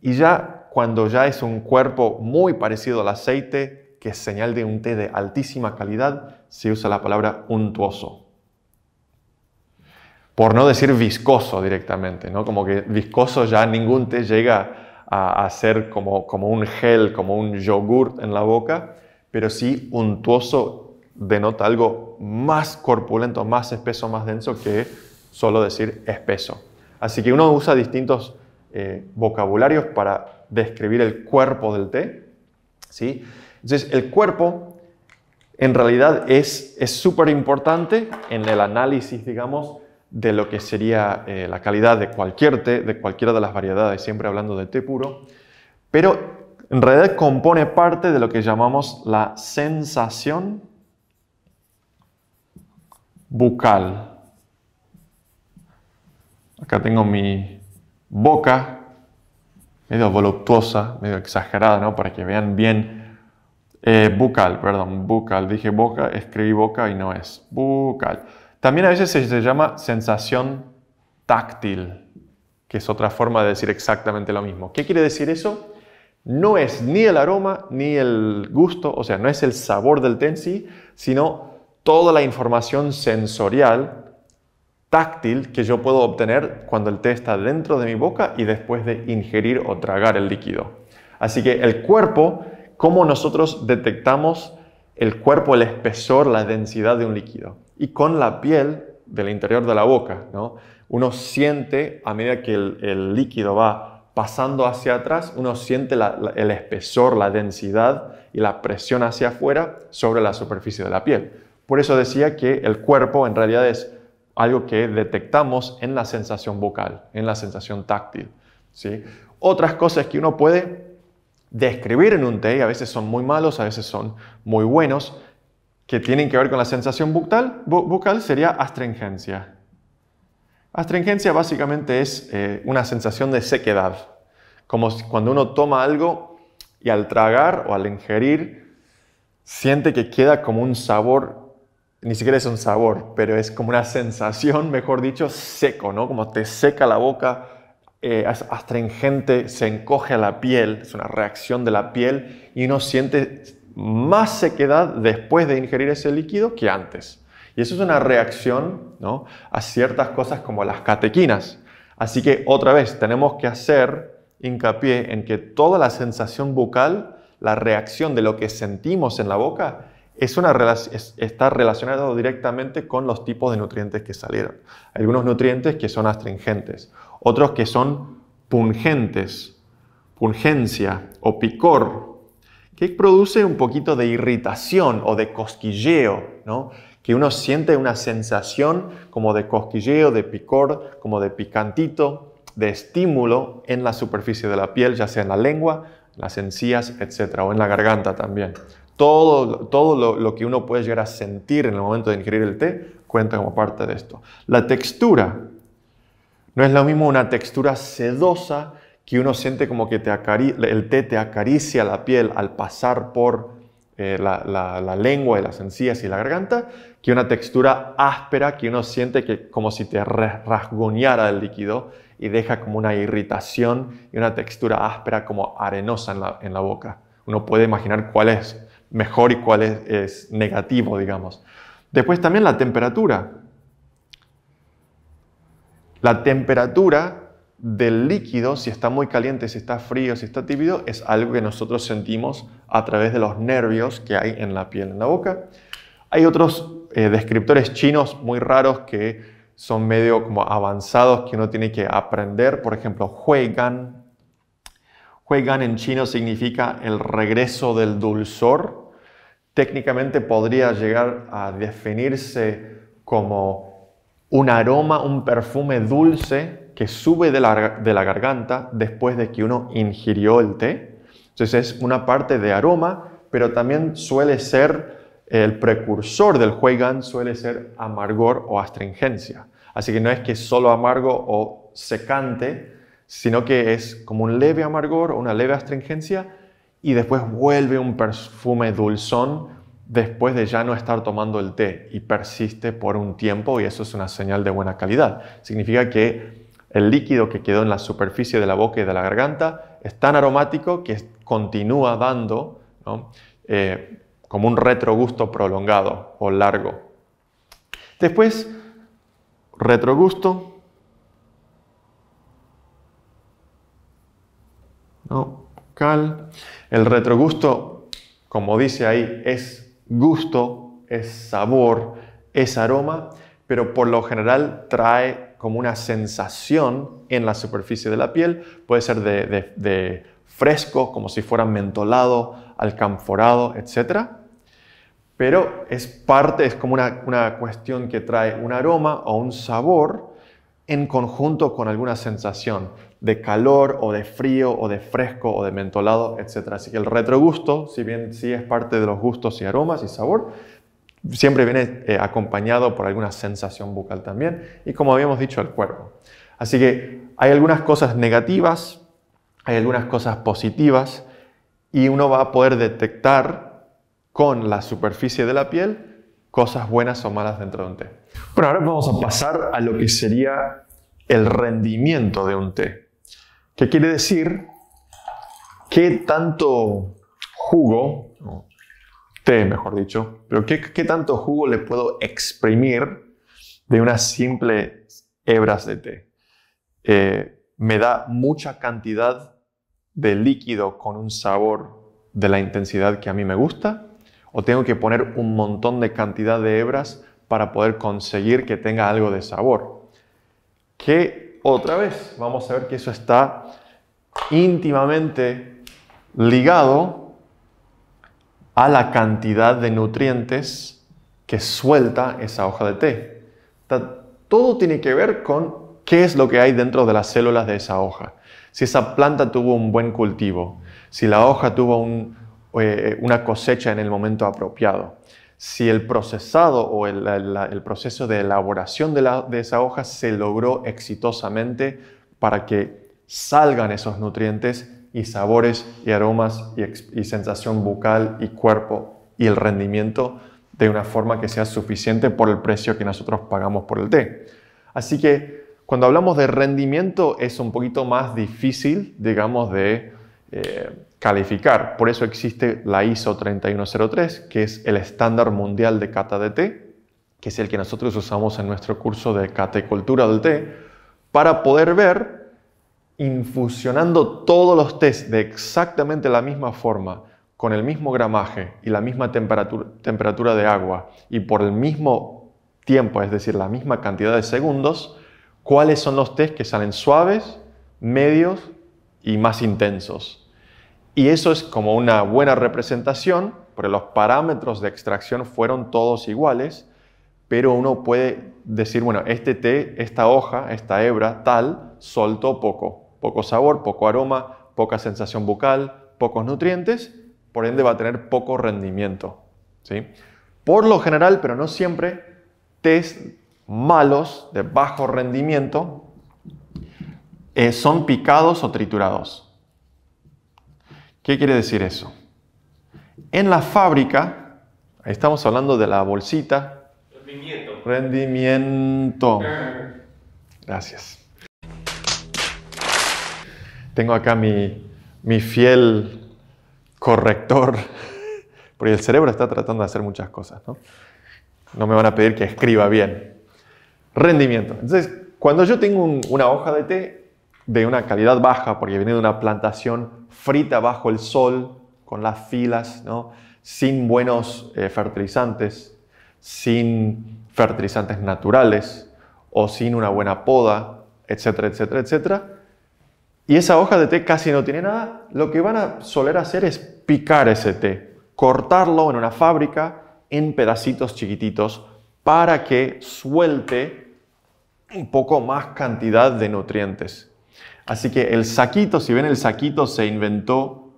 Speaker 1: Y ya cuando ya es un cuerpo muy parecido al aceite, que es señal de un té de altísima calidad, se usa la palabra untuoso. Por no decir viscoso directamente, ¿no? Como que viscoso ya ningún té llega a, ser como, como un gel, como un yogurt en la boca, pero sí untuoso denota algo más corpulento, más espeso, más denso que solo decir espeso. Así que uno usa distintos eh, vocabularios para describir el cuerpo del té. ¿sí? Entonces, el cuerpo en realidad es súper importante en el análisis, digamos, de lo que sería eh, la calidad de cualquier té, de cualquiera de las variedades, siempre hablando de té puro, pero en realidad compone parte de lo que llamamos la sensación bucal. Acá tengo mi boca medio voluptuosa, medio exagerada, ¿no? Para que vean bien. Eh, bucal, perdón, bucal. Dije boca, escribí boca y no es. Bucal. También a veces se, llama sensación táctil, que es otra forma de decir exactamente lo mismo. ¿Qué quiere decir eso? No es ni el aroma ni el gusto, o sea, no es el sabor del tensi, sino toda la información sensorial táctil que yo puedo obtener cuando el té está dentro de mi boca y después de ingerir o tragar el líquido. Así que el cuerpo, cómo nosotros detectamos el cuerpo, el espesor, la densidad de un líquido. Y con la piel del interior de la boca, Uno siente, a medida que el, líquido va pasando hacia atrás, uno siente el espesor, la densidad y la presión hacia afuera sobre la superficie de la piel. Por eso decía que el cuerpo en realidad es algo que detectamos en la sensación vocal, en la sensación táctil. ¿sí? Otras cosas que uno puede describir en un y a veces son muy malos, a veces son muy buenos, que tienen que ver con la sensación bucal, bucal sería astringencia. Astringencia básicamente es eh, una sensación de sequedad, como cuando uno toma algo y al tragar o al ingerir siente que queda como un sabor ni siquiera es un sabor, pero es como una sensación, mejor dicho, seco, ¿no? Como te seca la boca, eh, astringente, se encoge la piel, es una reacción de la piel y uno siente más sequedad después de ingerir ese líquido que antes. Y eso es una reacción ¿no? a ciertas cosas como las catequinas. Así que otra vez tenemos que hacer hincapié en que toda la sensación bucal, la reacción de lo que sentimos en la boca, está relacionado directamente con los tipos de nutrientes que salieron. algunos nutrientes que son astringentes, otros que son pungentes, pungencia o picor, que produce un poquito de irritación o de cosquilleo, que uno siente una sensación como de cosquilleo, de picor, como de picantito, de estímulo en la superficie de la piel, ya sea en la lengua, las encías, etc., o en la garganta también. Todo, lo, que uno puede llegar a sentir en el momento de ingerir el té cuenta como parte de esto. La textura no es lo mismo una textura sedosa que uno siente como que te el té te acaricia la piel al pasar por eh, la, lengua y las encías y la garganta, que una textura áspera que uno siente que como si te rasguñara el líquido y deja como una irritación y una textura áspera como arenosa en la, en la boca. Uno puede imaginar cuál es mejor y cuál es, negativo, digamos. Después también la temperatura. La temperatura del líquido, si está muy caliente, si está frío, si está tibio, es algo que nosotros sentimos a través de los nervios que hay en la piel, en la boca. Hay otros eh, descriptores chinos muy raros que son medio como avanzados que uno tiene que aprender. Por ejemplo, juegan juegan en chino significa el regreso del dulzor técnicamente podría llegar a definirse como un aroma, un perfume dulce que sube de la, garganta después de que uno ingirió el té. Entonces es una parte de aroma, pero también suele ser el precursor del juegan, suele ser amargor o astringencia. Así que no es que solo amargo o secante, sino que es como un leve amargor o una leve astringencia y después vuelve un perfume dulzón después de ya no estar tomando el té y persiste por un tiempo y eso es una señal de buena calidad. Significa que el líquido que quedó en la superficie de la boca y de la garganta es tan aromático que continúa dando eh, como un retrogusto prolongado o largo. Después, retrogusto. ¿no? Cal. El retrogusto, como dice ahí, es gusto, es sabor, es aroma, pero por lo general trae como una sensación en la superficie de la piel. Puede ser de, fresco, como si fuera mentolado, alcanforado, etc. Pero es parte, es como una cuestión que trae un aroma o un sabor en conjunto con alguna sensación de calor o de frío o de fresco o de mentolado, etcétera. Así que el retrogusto, si bien sí es parte de los gustos y aromas y sabor, siempre viene eh, acompañado por alguna sensación bucal también y como habíamos dicho, el cuerpo. Así que hay algunas cosas negativas, hay algunas cosas positivas y uno va a poder detectar con la superficie de la piel cosas buenas o malas dentro de un té. Bueno, ahora vamos a pasar a lo que sería el rendimiento de un té. ¿Qué quiere decir? ¿Qué tanto jugo, té mejor dicho, pero qué, tanto jugo le puedo exprimir de unas simples hebras de té? Eh, me da mucha cantidad de líquido con un sabor de la intensidad que a mí me gusta o tengo que poner un montón de cantidad de hebras para poder conseguir que tenga algo de sabor. ¿Qué otra vez vamos a ver que eso está íntimamente ligado a la cantidad de nutrientes que suelta esa hoja de té. Todo tiene que ver con qué es lo que hay dentro de las células de esa hoja. Si esa planta tuvo un buen cultivo, si la hoja tuvo eh, una cosecha en el momento apropiado si el procesado o el, proceso de elaboración de, esa hoja se logró exitosamente para que salgan esos nutrientes y sabores y aromas y, sensación bucal y cuerpo y el rendimiento de una forma que sea suficiente por el precio que nosotros pagamos por el té. Así que cuando hablamos de rendimiento es un poquito más difícil, digamos, de... Eh, calificar. Por eso existe la ISO 3103, que es el estándar mundial de cata de té, que es el que nosotros usamos en nuestro curso de catecultura del té, para poder ver, infusionando todos los tés de exactamente la misma forma, con el mismo gramaje y la misma temperatura, de agua y por el mismo tiempo, es decir, la misma cantidad de segundos, cuáles son los tés que salen suaves, medios y más intensos. Y eso es como una buena representación, porque los parámetros de extracción fueron todos iguales, pero uno puede decir, bueno, este té, esta hoja, esta hebra, tal, soltó poco, poco sabor, poco aroma, poca sensación bucal, pocos nutrientes, por ende va a tener poco rendimiento. ¿sí? Por lo general, pero no siempre, tés malos de bajo rendimiento eh, son picados o triturados. ¿Qué quiere decir eso? En la fábrica, estamos hablando de la bolsita. Rendimiento. Rendimiento. Gracias. Tengo acá mi, fiel corrector, porque el cerebro está tratando de hacer muchas cosas, ¿no? No me van a pedir que escriba bien. Rendimiento. Entonces, cuando yo tengo una hoja de té de una calidad baja, porque viene de una plantación frita bajo el sol, con las filas, sin buenos eh, fertilizantes, sin fertilizantes naturales o sin una buena poda, etcétera, etcétera, etcétera. Y esa hoja de té casi no tiene nada. Lo que van a soler hacer es picar ese té, cortarlo en una fábrica en pedacitos chiquititos para que suelte un poco más cantidad de nutrientes. Así que el saquito, si ven el saquito se inventó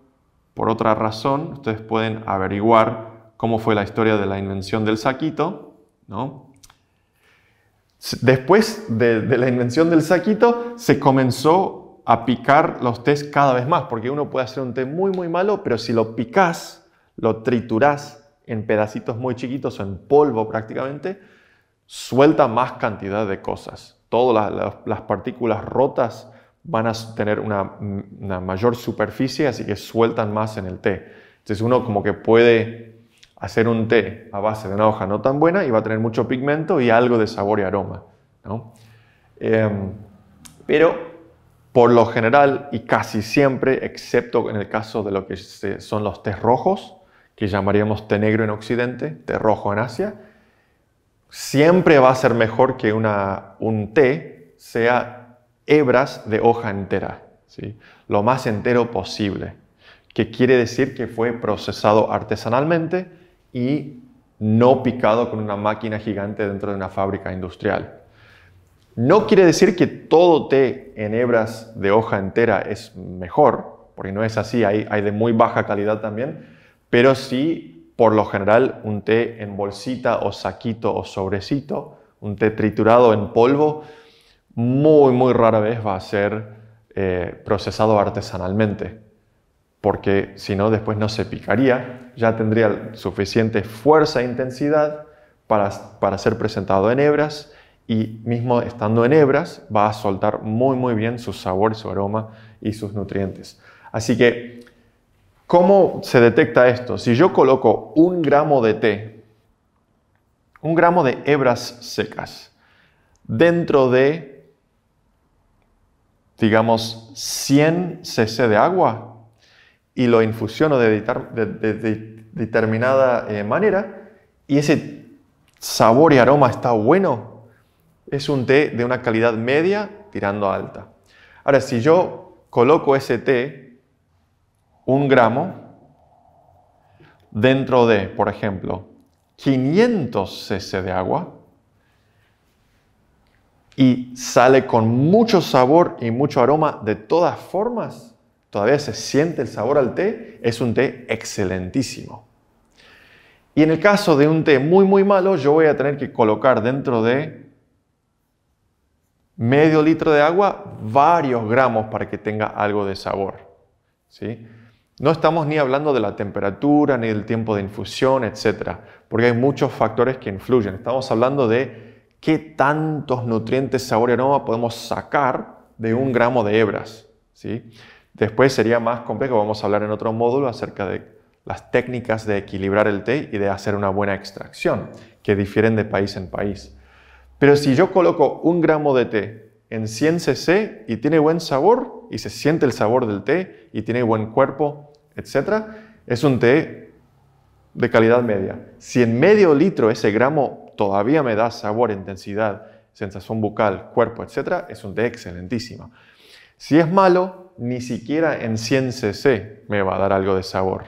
Speaker 1: por otra razón, ustedes pueden averiguar cómo fue la historia de la invención del saquito, ¿no? Después de, la invención del saquito, se comenzó a picar los tés cada vez más, porque uno puede hacer un té muy, muy malo, pero si lo picás, lo triturás en pedacitos muy chiquitos o en polvo prácticamente, suelta más cantidad de cosas. Todas las partículas rotas van a tener una, mayor superficie, así que sueltan más en el té. Entonces uno como que puede hacer un té a base de una hoja no tan buena y va a tener mucho pigmento y algo de sabor y aroma. Em, pero por lo general y casi siempre, excepto en el caso de lo que son los tés rojos, que llamaríamos té negro en Occidente, té rojo en Asia, siempre va a ser mejor que una, un té sea hebras de hoja entera, ¿sí? lo más entero posible, que quiere decir que fue procesado artesanalmente y no picado con una máquina gigante dentro de una fábrica industrial. No quiere decir que todo té en hebras de hoja entera es mejor, porque no es así, hay, hay de muy baja calidad también, pero sí, por lo general, un té en bolsita o saquito o sobrecito, un té triturado en polvo, muy, muy rara vez va a ser eh, procesado artesanalmente, porque si no, después no se picaría, ya tendría suficiente fuerza e intensidad para, para ser presentado en hebras y mismo estando en hebras va a soltar muy, muy bien su sabor, su aroma y sus nutrientes. Así que, ¿cómo se detecta esto? Si yo coloco un gramo de té, un gramo de hebras secas, dentro de digamos, 100 cc de agua y lo infusiono de, determinada eh, manera y ese sabor y aroma está bueno, es un té de una calidad media tirando alta. Ahora, si yo coloco ese té, un gramo, dentro de, por ejemplo, 500 cc de agua, y sale con mucho sabor y mucho aroma. De todas formas, todavía se siente el sabor al té. Es un té excelentísimo. Y en el caso de un té muy, muy malo, yo voy a tener que colocar dentro de medio litro de agua varios gramos para que tenga algo de sabor. ¿sí? No estamos ni hablando de la temperatura, ni del tiempo de infusión, etc. Porque hay muchos factores que influyen. Estamos hablando de qué tantos nutrientes, sabor y aroma podemos sacar de un gramo de hebras. ¿sí? Después sería más complejo, vamos a hablar en otro módulo acerca de las técnicas de equilibrar el té y de hacer una buena extracción, que difieren de país en país. Pero si yo coloco un gramo de té en 100 cc y tiene buen sabor, y se siente el sabor del té, y tiene buen cuerpo, etc., es un té de calidad media. Si en medio litro ese gramo todavía me da sabor, intensidad, sensación bucal, cuerpo, etc., es un té excelentísimo. Si es malo, ni siquiera en 100 cc me va a dar algo de sabor.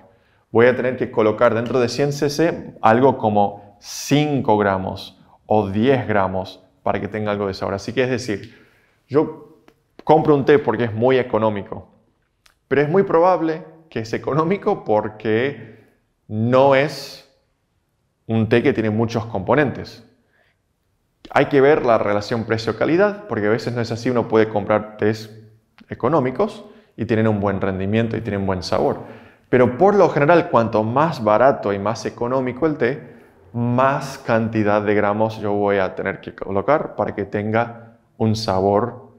Speaker 1: Voy a tener que colocar dentro de 100 cc algo como 5 gramos o 10 gramos para que tenga algo de sabor. Así que es decir, yo compro un té porque es muy económico, pero es muy probable que es económico porque no es un té que tiene muchos componentes. Hay que ver la relación precio-calidad, porque a veces no es así, uno puede comprar tés económicos y tienen un buen rendimiento y tienen buen sabor. Pero por lo general, cuanto más barato y más económico el té, más cantidad de gramos yo voy a tener que colocar para que tenga un sabor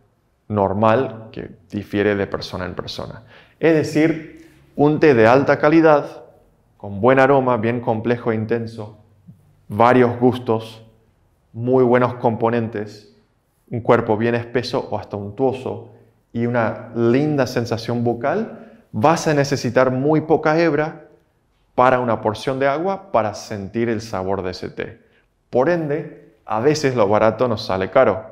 Speaker 1: normal que difiere de persona en persona. Es decir, un té de alta calidad con buen aroma, bien complejo e intenso, varios gustos, muy buenos componentes, un cuerpo bien espeso o hasta untuoso y una linda sensación bucal, vas a necesitar muy poca hebra para una porción de agua para sentir el sabor de ese té. Por ende, a veces lo barato nos sale caro.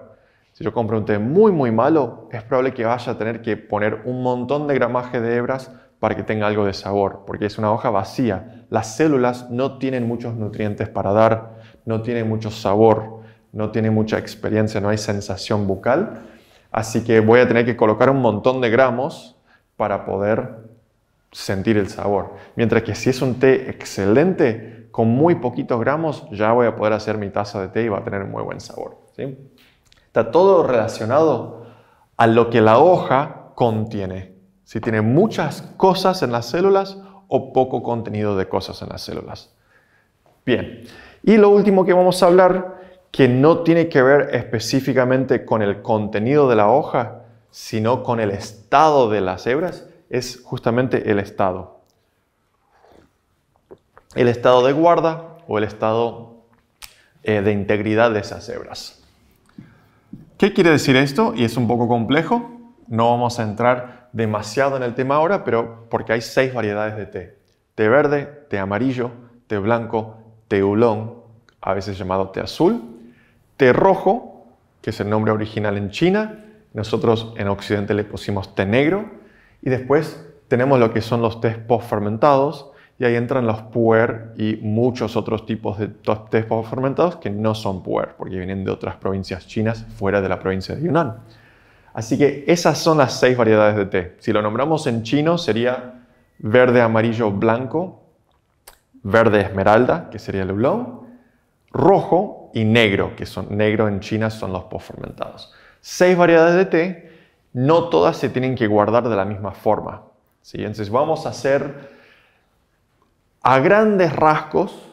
Speaker 1: Si yo compro un té muy, muy malo, es probable que vaya a tener que poner un montón de gramaje de hebras para que tenga algo de sabor, porque es una hoja vacía. Las células no tienen muchos nutrientes para dar, no tienen mucho sabor, no tiene mucha experiencia, no hay sensación bucal. Así que voy a tener que colocar un montón de gramos para poder sentir el sabor. Mientras que si es un té excelente, con muy poquitos gramos ya voy a poder hacer mi taza de té y va a tener muy buen sabor. Está todo relacionado a lo que la hoja contiene. Si tiene muchas cosas en las células o poco contenido de cosas en las células. Bien, y lo último que vamos a hablar, que no tiene que ver específicamente con el contenido de la hoja, sino con el estado de las hebras, es justamente el estado. El estado de guarda o el estado eh, de integridad de esas hebras. ¿Qué quiere decir esto? Y es un poco complejo, no vamos a entrar demasiado en el tema ahora, pero porque hay seis variedades de té. Té verde, té amarillo, té blanco, té oolong, a veces llamado té azul, té rojo, que es el nombre original en China, nosotros en Occidente le pusimos té negro, y después tenemos lo que son los tés post-fermentados, y ahí entran los puer y muchos otros tipos de tés post-fermentados que no son puer, porque vienen de otras provincias chinas fuera de la provincia de Yunnan. Así que esas son las seis variedades de té. Si lo nombramos en chino sería verde, amarillo, blanco, verde esmeralda, que sería el oolong, rojo y negro, que son negro en China son los postfermentados. Seis variedades de té, no todas se tienen que guardar de la misma forma. Entonces vamos a hacer a grandes rasgos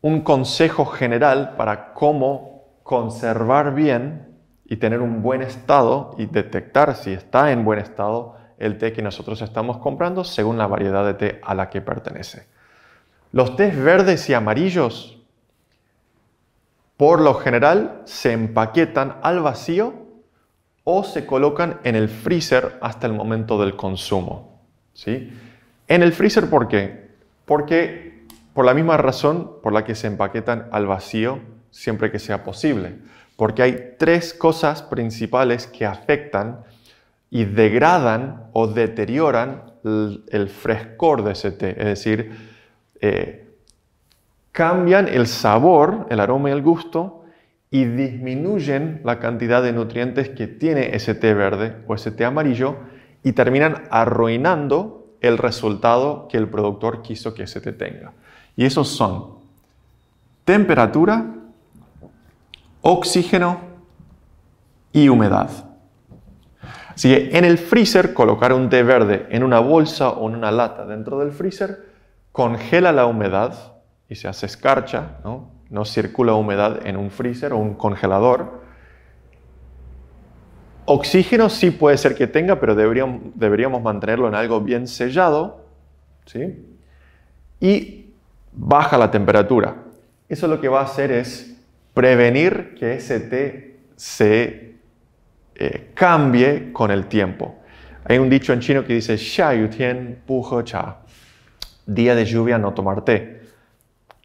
Speaker 1: un consejo general para cómo conservar bien y tener un buen estado y detectar si está en buen estado el té que nosotros estamos comprando según la variedad de té a la que pertenece. Los tés verdes y amarillos, por lo general, se empaquetan al vacío o se colocan en el freezer hasta el momento del consumo. ¿sí? En el freezer, ¿por qué? Porque por la misma razón por la que se empaquetan al vacío siempre que sea posible porque hay tres cosas principales que afectan y degradan o deterioran el, frescor de ese té, es decir, eh, cambian el sabor, el aroma y el gusto y disminuyen la cantidad de nutrientes que tiene ese té verde o ese té amarillo y terminan arruinando el resultado que el productor quiso que ese té tenga. Y esos son temperatura, oxígeno y humedad. Así que en el freezer, colocar un té verde en una bolsa o en una lata dentro del freezer congela la humedad y se hace escarcha, ¿no? circula humedad en un freezer o un congelador. Oxígeno sí puede ser que tenga, pero deberíamos, deberíamos mantenerlo en algo bien sellado. ¿sí? Y baja la temperatura. Eso lo que va a hacer es prevenir que ese té se eh, cambie con el tiempo. Hay un dicho en chino que dice, Xia tian cha. Día de lluvia no tomar té.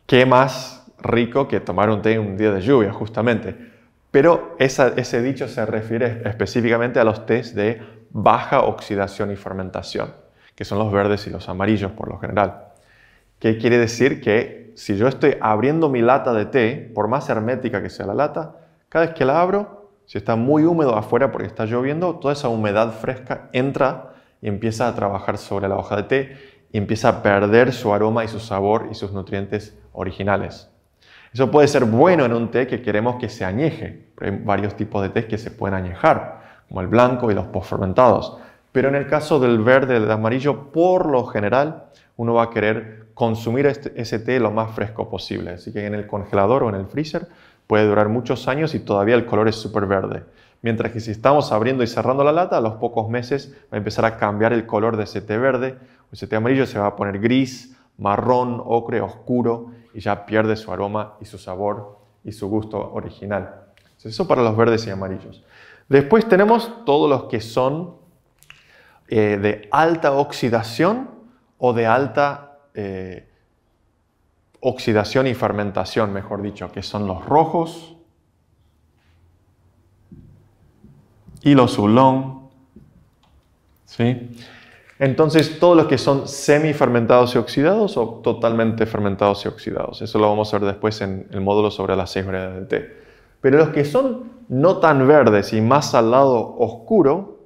Speaker 1: ¿Qué más rico que tomar un té en un día de lluvia, justamente? Pero ese dicho se refiere específicamente a los tés de baja oxidación y fermentación, que son los verdes y los amarillos por lo general. ¿Qué quiere decir? Que si yo estoy abriendo mi lata de té, por más hermética que sea la lata, cada vez que la abro, si está muy húmedo afuera porque está lloviendo, toda esa humedad fresca entra y empieza a trabajar sobre la hoja de té y empieza a perder su aroma y su sabor y sus nutrientes originales. Eso puede ser bueno en un té que queremos que se añeje. Hay varios tipos de té que se pueden añejar, como el blanco y los postfermentados. Pero en el caso del verde, del amarillo, por lo general, uno va a querer consumir este, ese té lo más fresco posible. Así que en el congelador o en el freezer puede durar muchos años y todavía el color es súper verde. Mientras que si estamos abriendo y cerrando la lata, a los pocos meses va a empezar a cambiar el color de ese té verde o ese té amarillo, se va a poner gris, marrón, ocre, oscuro y ya pierde su aroma y su sabor y su gusto original. eso para los verdes y amarillos. Después tenemos todos los que son eh, de alta oxidación o de alta eh, oxidación y fermentación, mejor dicho, que son los rojos y los ulón, ¿sí? Entonces, todos los que son semi-fermentados y oxidados o totalmente fermentados y oxidados. Eso lo vamos a ver después en el módulo sobre las seis variedades del té. Pero los que son no tan verdes y más al lado oscuro,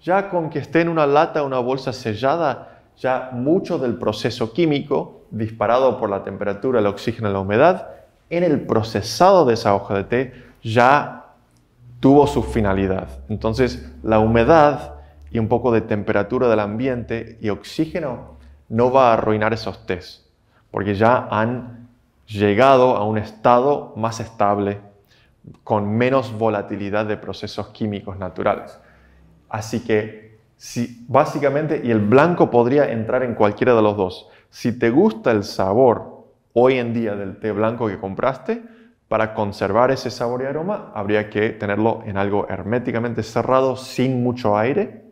Speaker 1: ya con que esté en una lata o una bolsa sellada, ya mucho del proceso químico disparado por la temperatura, el oxígeno y la humedad, en el procesado de esa hoja de té ya tuvo su finalidad. Entonces, la humedad y un poco de temperatura del ambiente y oxígeno no va a arruinar esos tés, porque ya han llegado a un estado más estable, con menos volatilidad de procesos químicos naturales. Así que básicamente, y el blanco podría entrar en cualquiera de los dos. Si te gusta el sabor hoy en día del té blanco que compraste, para conservar ese sabor y aroma habría que tenerlo en algo herméticamente cerrado, sin mucho aire,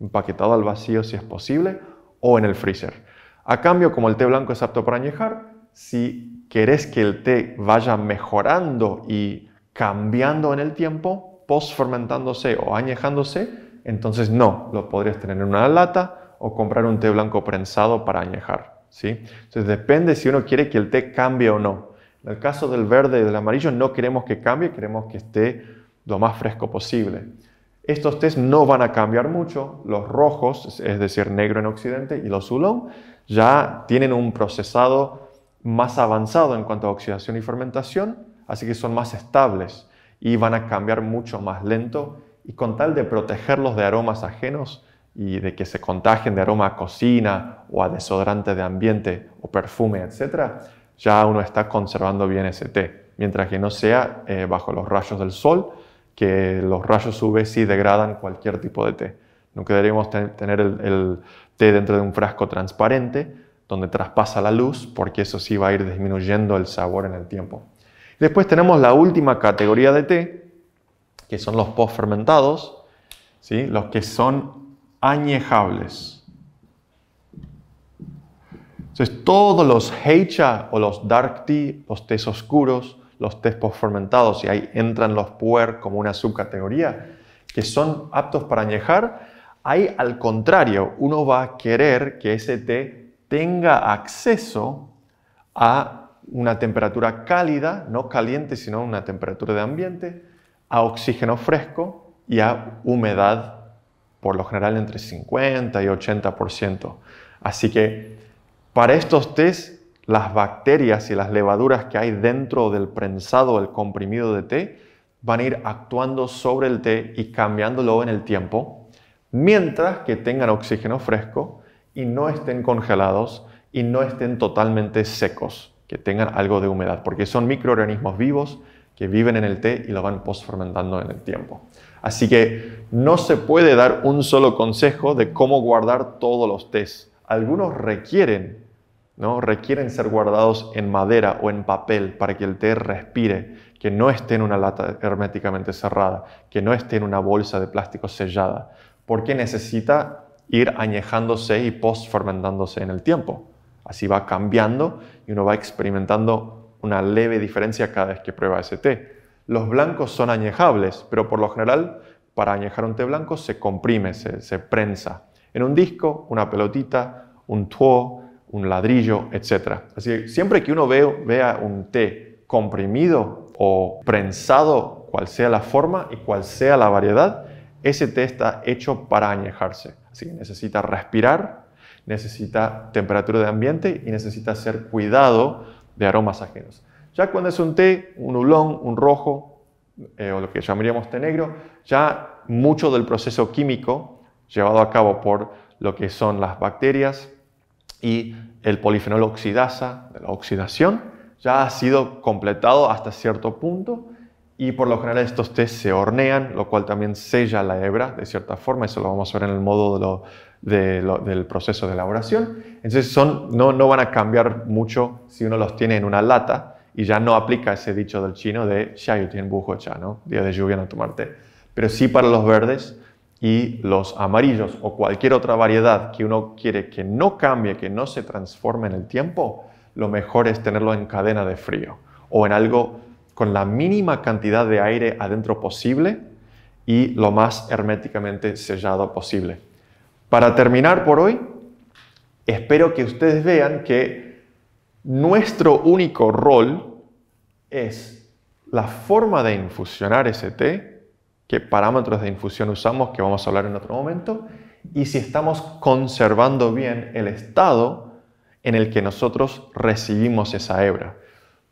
Speaker 1: empaquetado al vacío si es posible, o en el freezer. A cambio, como el té blanco es apto para añejar, si querés que el té vaya mejorando y cambiando en el tiempo, post fermentándose o añejándose, entonces no, lo podrías tener en una lata o comprar un té blanco prensado para añejar. ¿sí? Entonces depende si uno quiere que el té cambie o no. En el caso del verde y del amarillo no queremos que cambie, queremos que esté lo más fresco posible. Estos tés no van a cambiar mucho, los rojos, es decir, negro en occidente y los oolong, ya tienen un procesado más avanzado en cuanto a oxidación y fermentación, así que son más estables y van a cambiar mucho más lento y con tal de protegerlos de aromas ajenos y de que se contagien de aroma a cocina o a desodorante de ambiente o perfume, etc., ya uno está conservando bien ese té, mientras que no sea eh, bajo los rayos del sol, que los rayos UV sí degradan cualquier tipo de té. no deberíamos tener el, el té dentro de un frasco transparente donde traspasa la luz, porque eso sí va a ir disminuyendo el sabor en el tiempo. Después tenemos la última categoría de té, que son los fermentados, ¿sí? los que son añejables. Entonces, todos los heicha o los dark tea, los tés oscuros, los tés post-fermentados, y ahí entran los puer como una subcategoría, que son aptos para añejar, ahí al contrario, uno va a querer que ese té tenga acceso a una temperatura cálida, no caliente, sino una temperatura de ambiente, a oxígeno fresco y a humedad, por lo general entre 50 y 80%. Así que para estos test, las bacterias y las levaduras que hay dentro del prensado, el comprimido de té, van a ir actuando sobre el té y cambiándolo en el tiempo, mientras que tengan oxígeno fresco y no estén congelados y no estén totalmente secos, que tengan algo de humedad, porque son microorganismos vivos viven en el té y lo van post-fermentando en el tiempo. Así que no se puede dar un solo consejo de cómo guardar todos los tés. Algunos requieren, ¿no? requieren ser guardados en madera o en papel para que el té respire, que no esté en una lata herméticamente cerrada, que no esté en una bolsa de plástico sellada, porque necesita ir añejándose y post-fermentándose en el tiempo. Así va cambiando y uno va experimentando una leve diferencia cada vez que prueba ese té. Los blancos son añejables, pero por lo general para añejar un té blanco se comprime, se, prensa. En un disco, una pelotita, un tuo, un ladrillo, etc. Así que siempre que uno ve, vea un té comprimido o prensado, cual sea la forma y cual sea la variedad, ese té está hecho para añejarse. Así que necesita respirar, necesita temperatura de ambiente y necesita ser cuidado de aromas ajenos. Ya cuando es un té, un oolong, un rojo, eh, o lo que llamaríamos té negro, ya mucho del proceso químico llevado a cabo por lo que son las bacterias y el polifenol oxidasa, de la oxidación, ya ha sido completado hasta cierto punto y por lo general estos test se hornean, lo cual también sella la hebra de cierta forma, eso lo vamos a ver en el modo del proceso de elaboración. Entonces son, no, no van a cambiar mucho si uno los tiene en una lata y ya no aplica ese dicho del chino de Xiaoyu Tian Bujo Cha, ¿no? día de lluvia no tomar té. Pero sí para los verdes y los amarillos o cualquier otra variedad que uno quiere que no cambie, que no se transforme en el tiempo, lo mejor es tenerlo en cadena de frío o en algo con la mínima cantidad de aire adentro posible y lo más herméticamente sellado posible. Para terminar por hoy, espero que ustedes vean que nuestro único rol es la forma de infusionar ese té, qué parámetros de infusión usamos, que vamos a hablar en otro momento, y si estamos conservando bien el estado en el que nosotros recibimos esa hebra.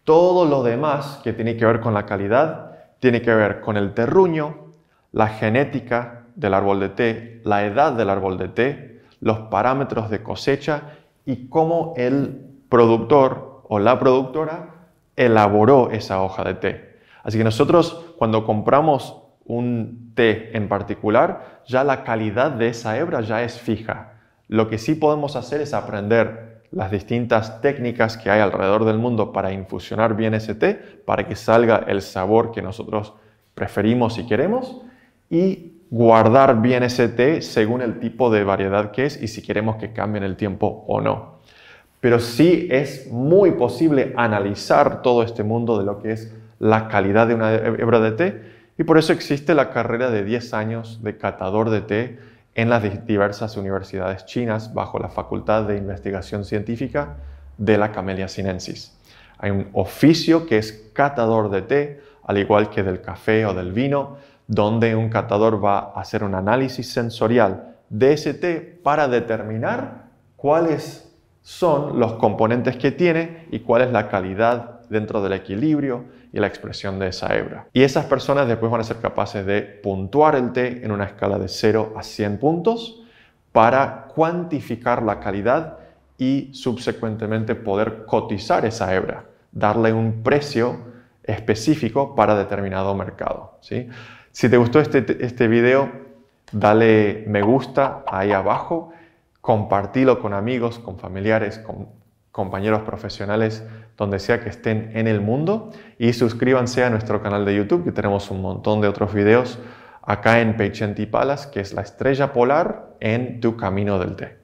Speaker 1: Todo lo demás que tiene que ver con la calidad tiene que ver con el terruño, la genética del árbol de té, la edad del árbol de té, los parámetros de cosecha y cómo el productor o la productora elaboró esa hoja de té. Así que nosotros cuando compramos un té en particular, ya la calidad de esa hebra ya es fija. Lo que sí podemos hacer es aprender las distintas técnicas que hay alrededor del mundo para infusionar bien ese té, para que salga el sabor que nosotros preferimos y queremos, y guardar bien ese té según el tipo de variedad que es y si queremos que cambie en el tiempo o no. Pero sí es muy posible analizar todo este mundo de lo que es la calidad de una hebra de té y por eso existe la carrera de 10 años de catador de té en las diversas universidades chinas bajo la Facultad de Investigación Científica de la Camellia sinensis. Hay un oficio que es catador de té, al igual que del café o del vino, donde un catador va a hacer un análisis sensorial de ese té para determinar cuáles son los componentes que tiene y cuál es la calidad dentro del equilibrio y la expresión de esa hebra. Y esas personas después van a ser capaces de puntuar el té en una escala de 0 a 100 puntos para cuantificar la calidad y subsecuentemente poder cotizar esa hebra, darle un precio específico para determinado mercado. Si te gustó este, este video, dale me gusta ahí abajo, compartilo con amigos, con familiares, con compañeros profesionales donde sea que estén en el mundo y suscríbanse a nuestro canal de YouTube que tenemos un montón de otros videos acá en Peichenti Palace, que es la estrella polar en tu camino del té.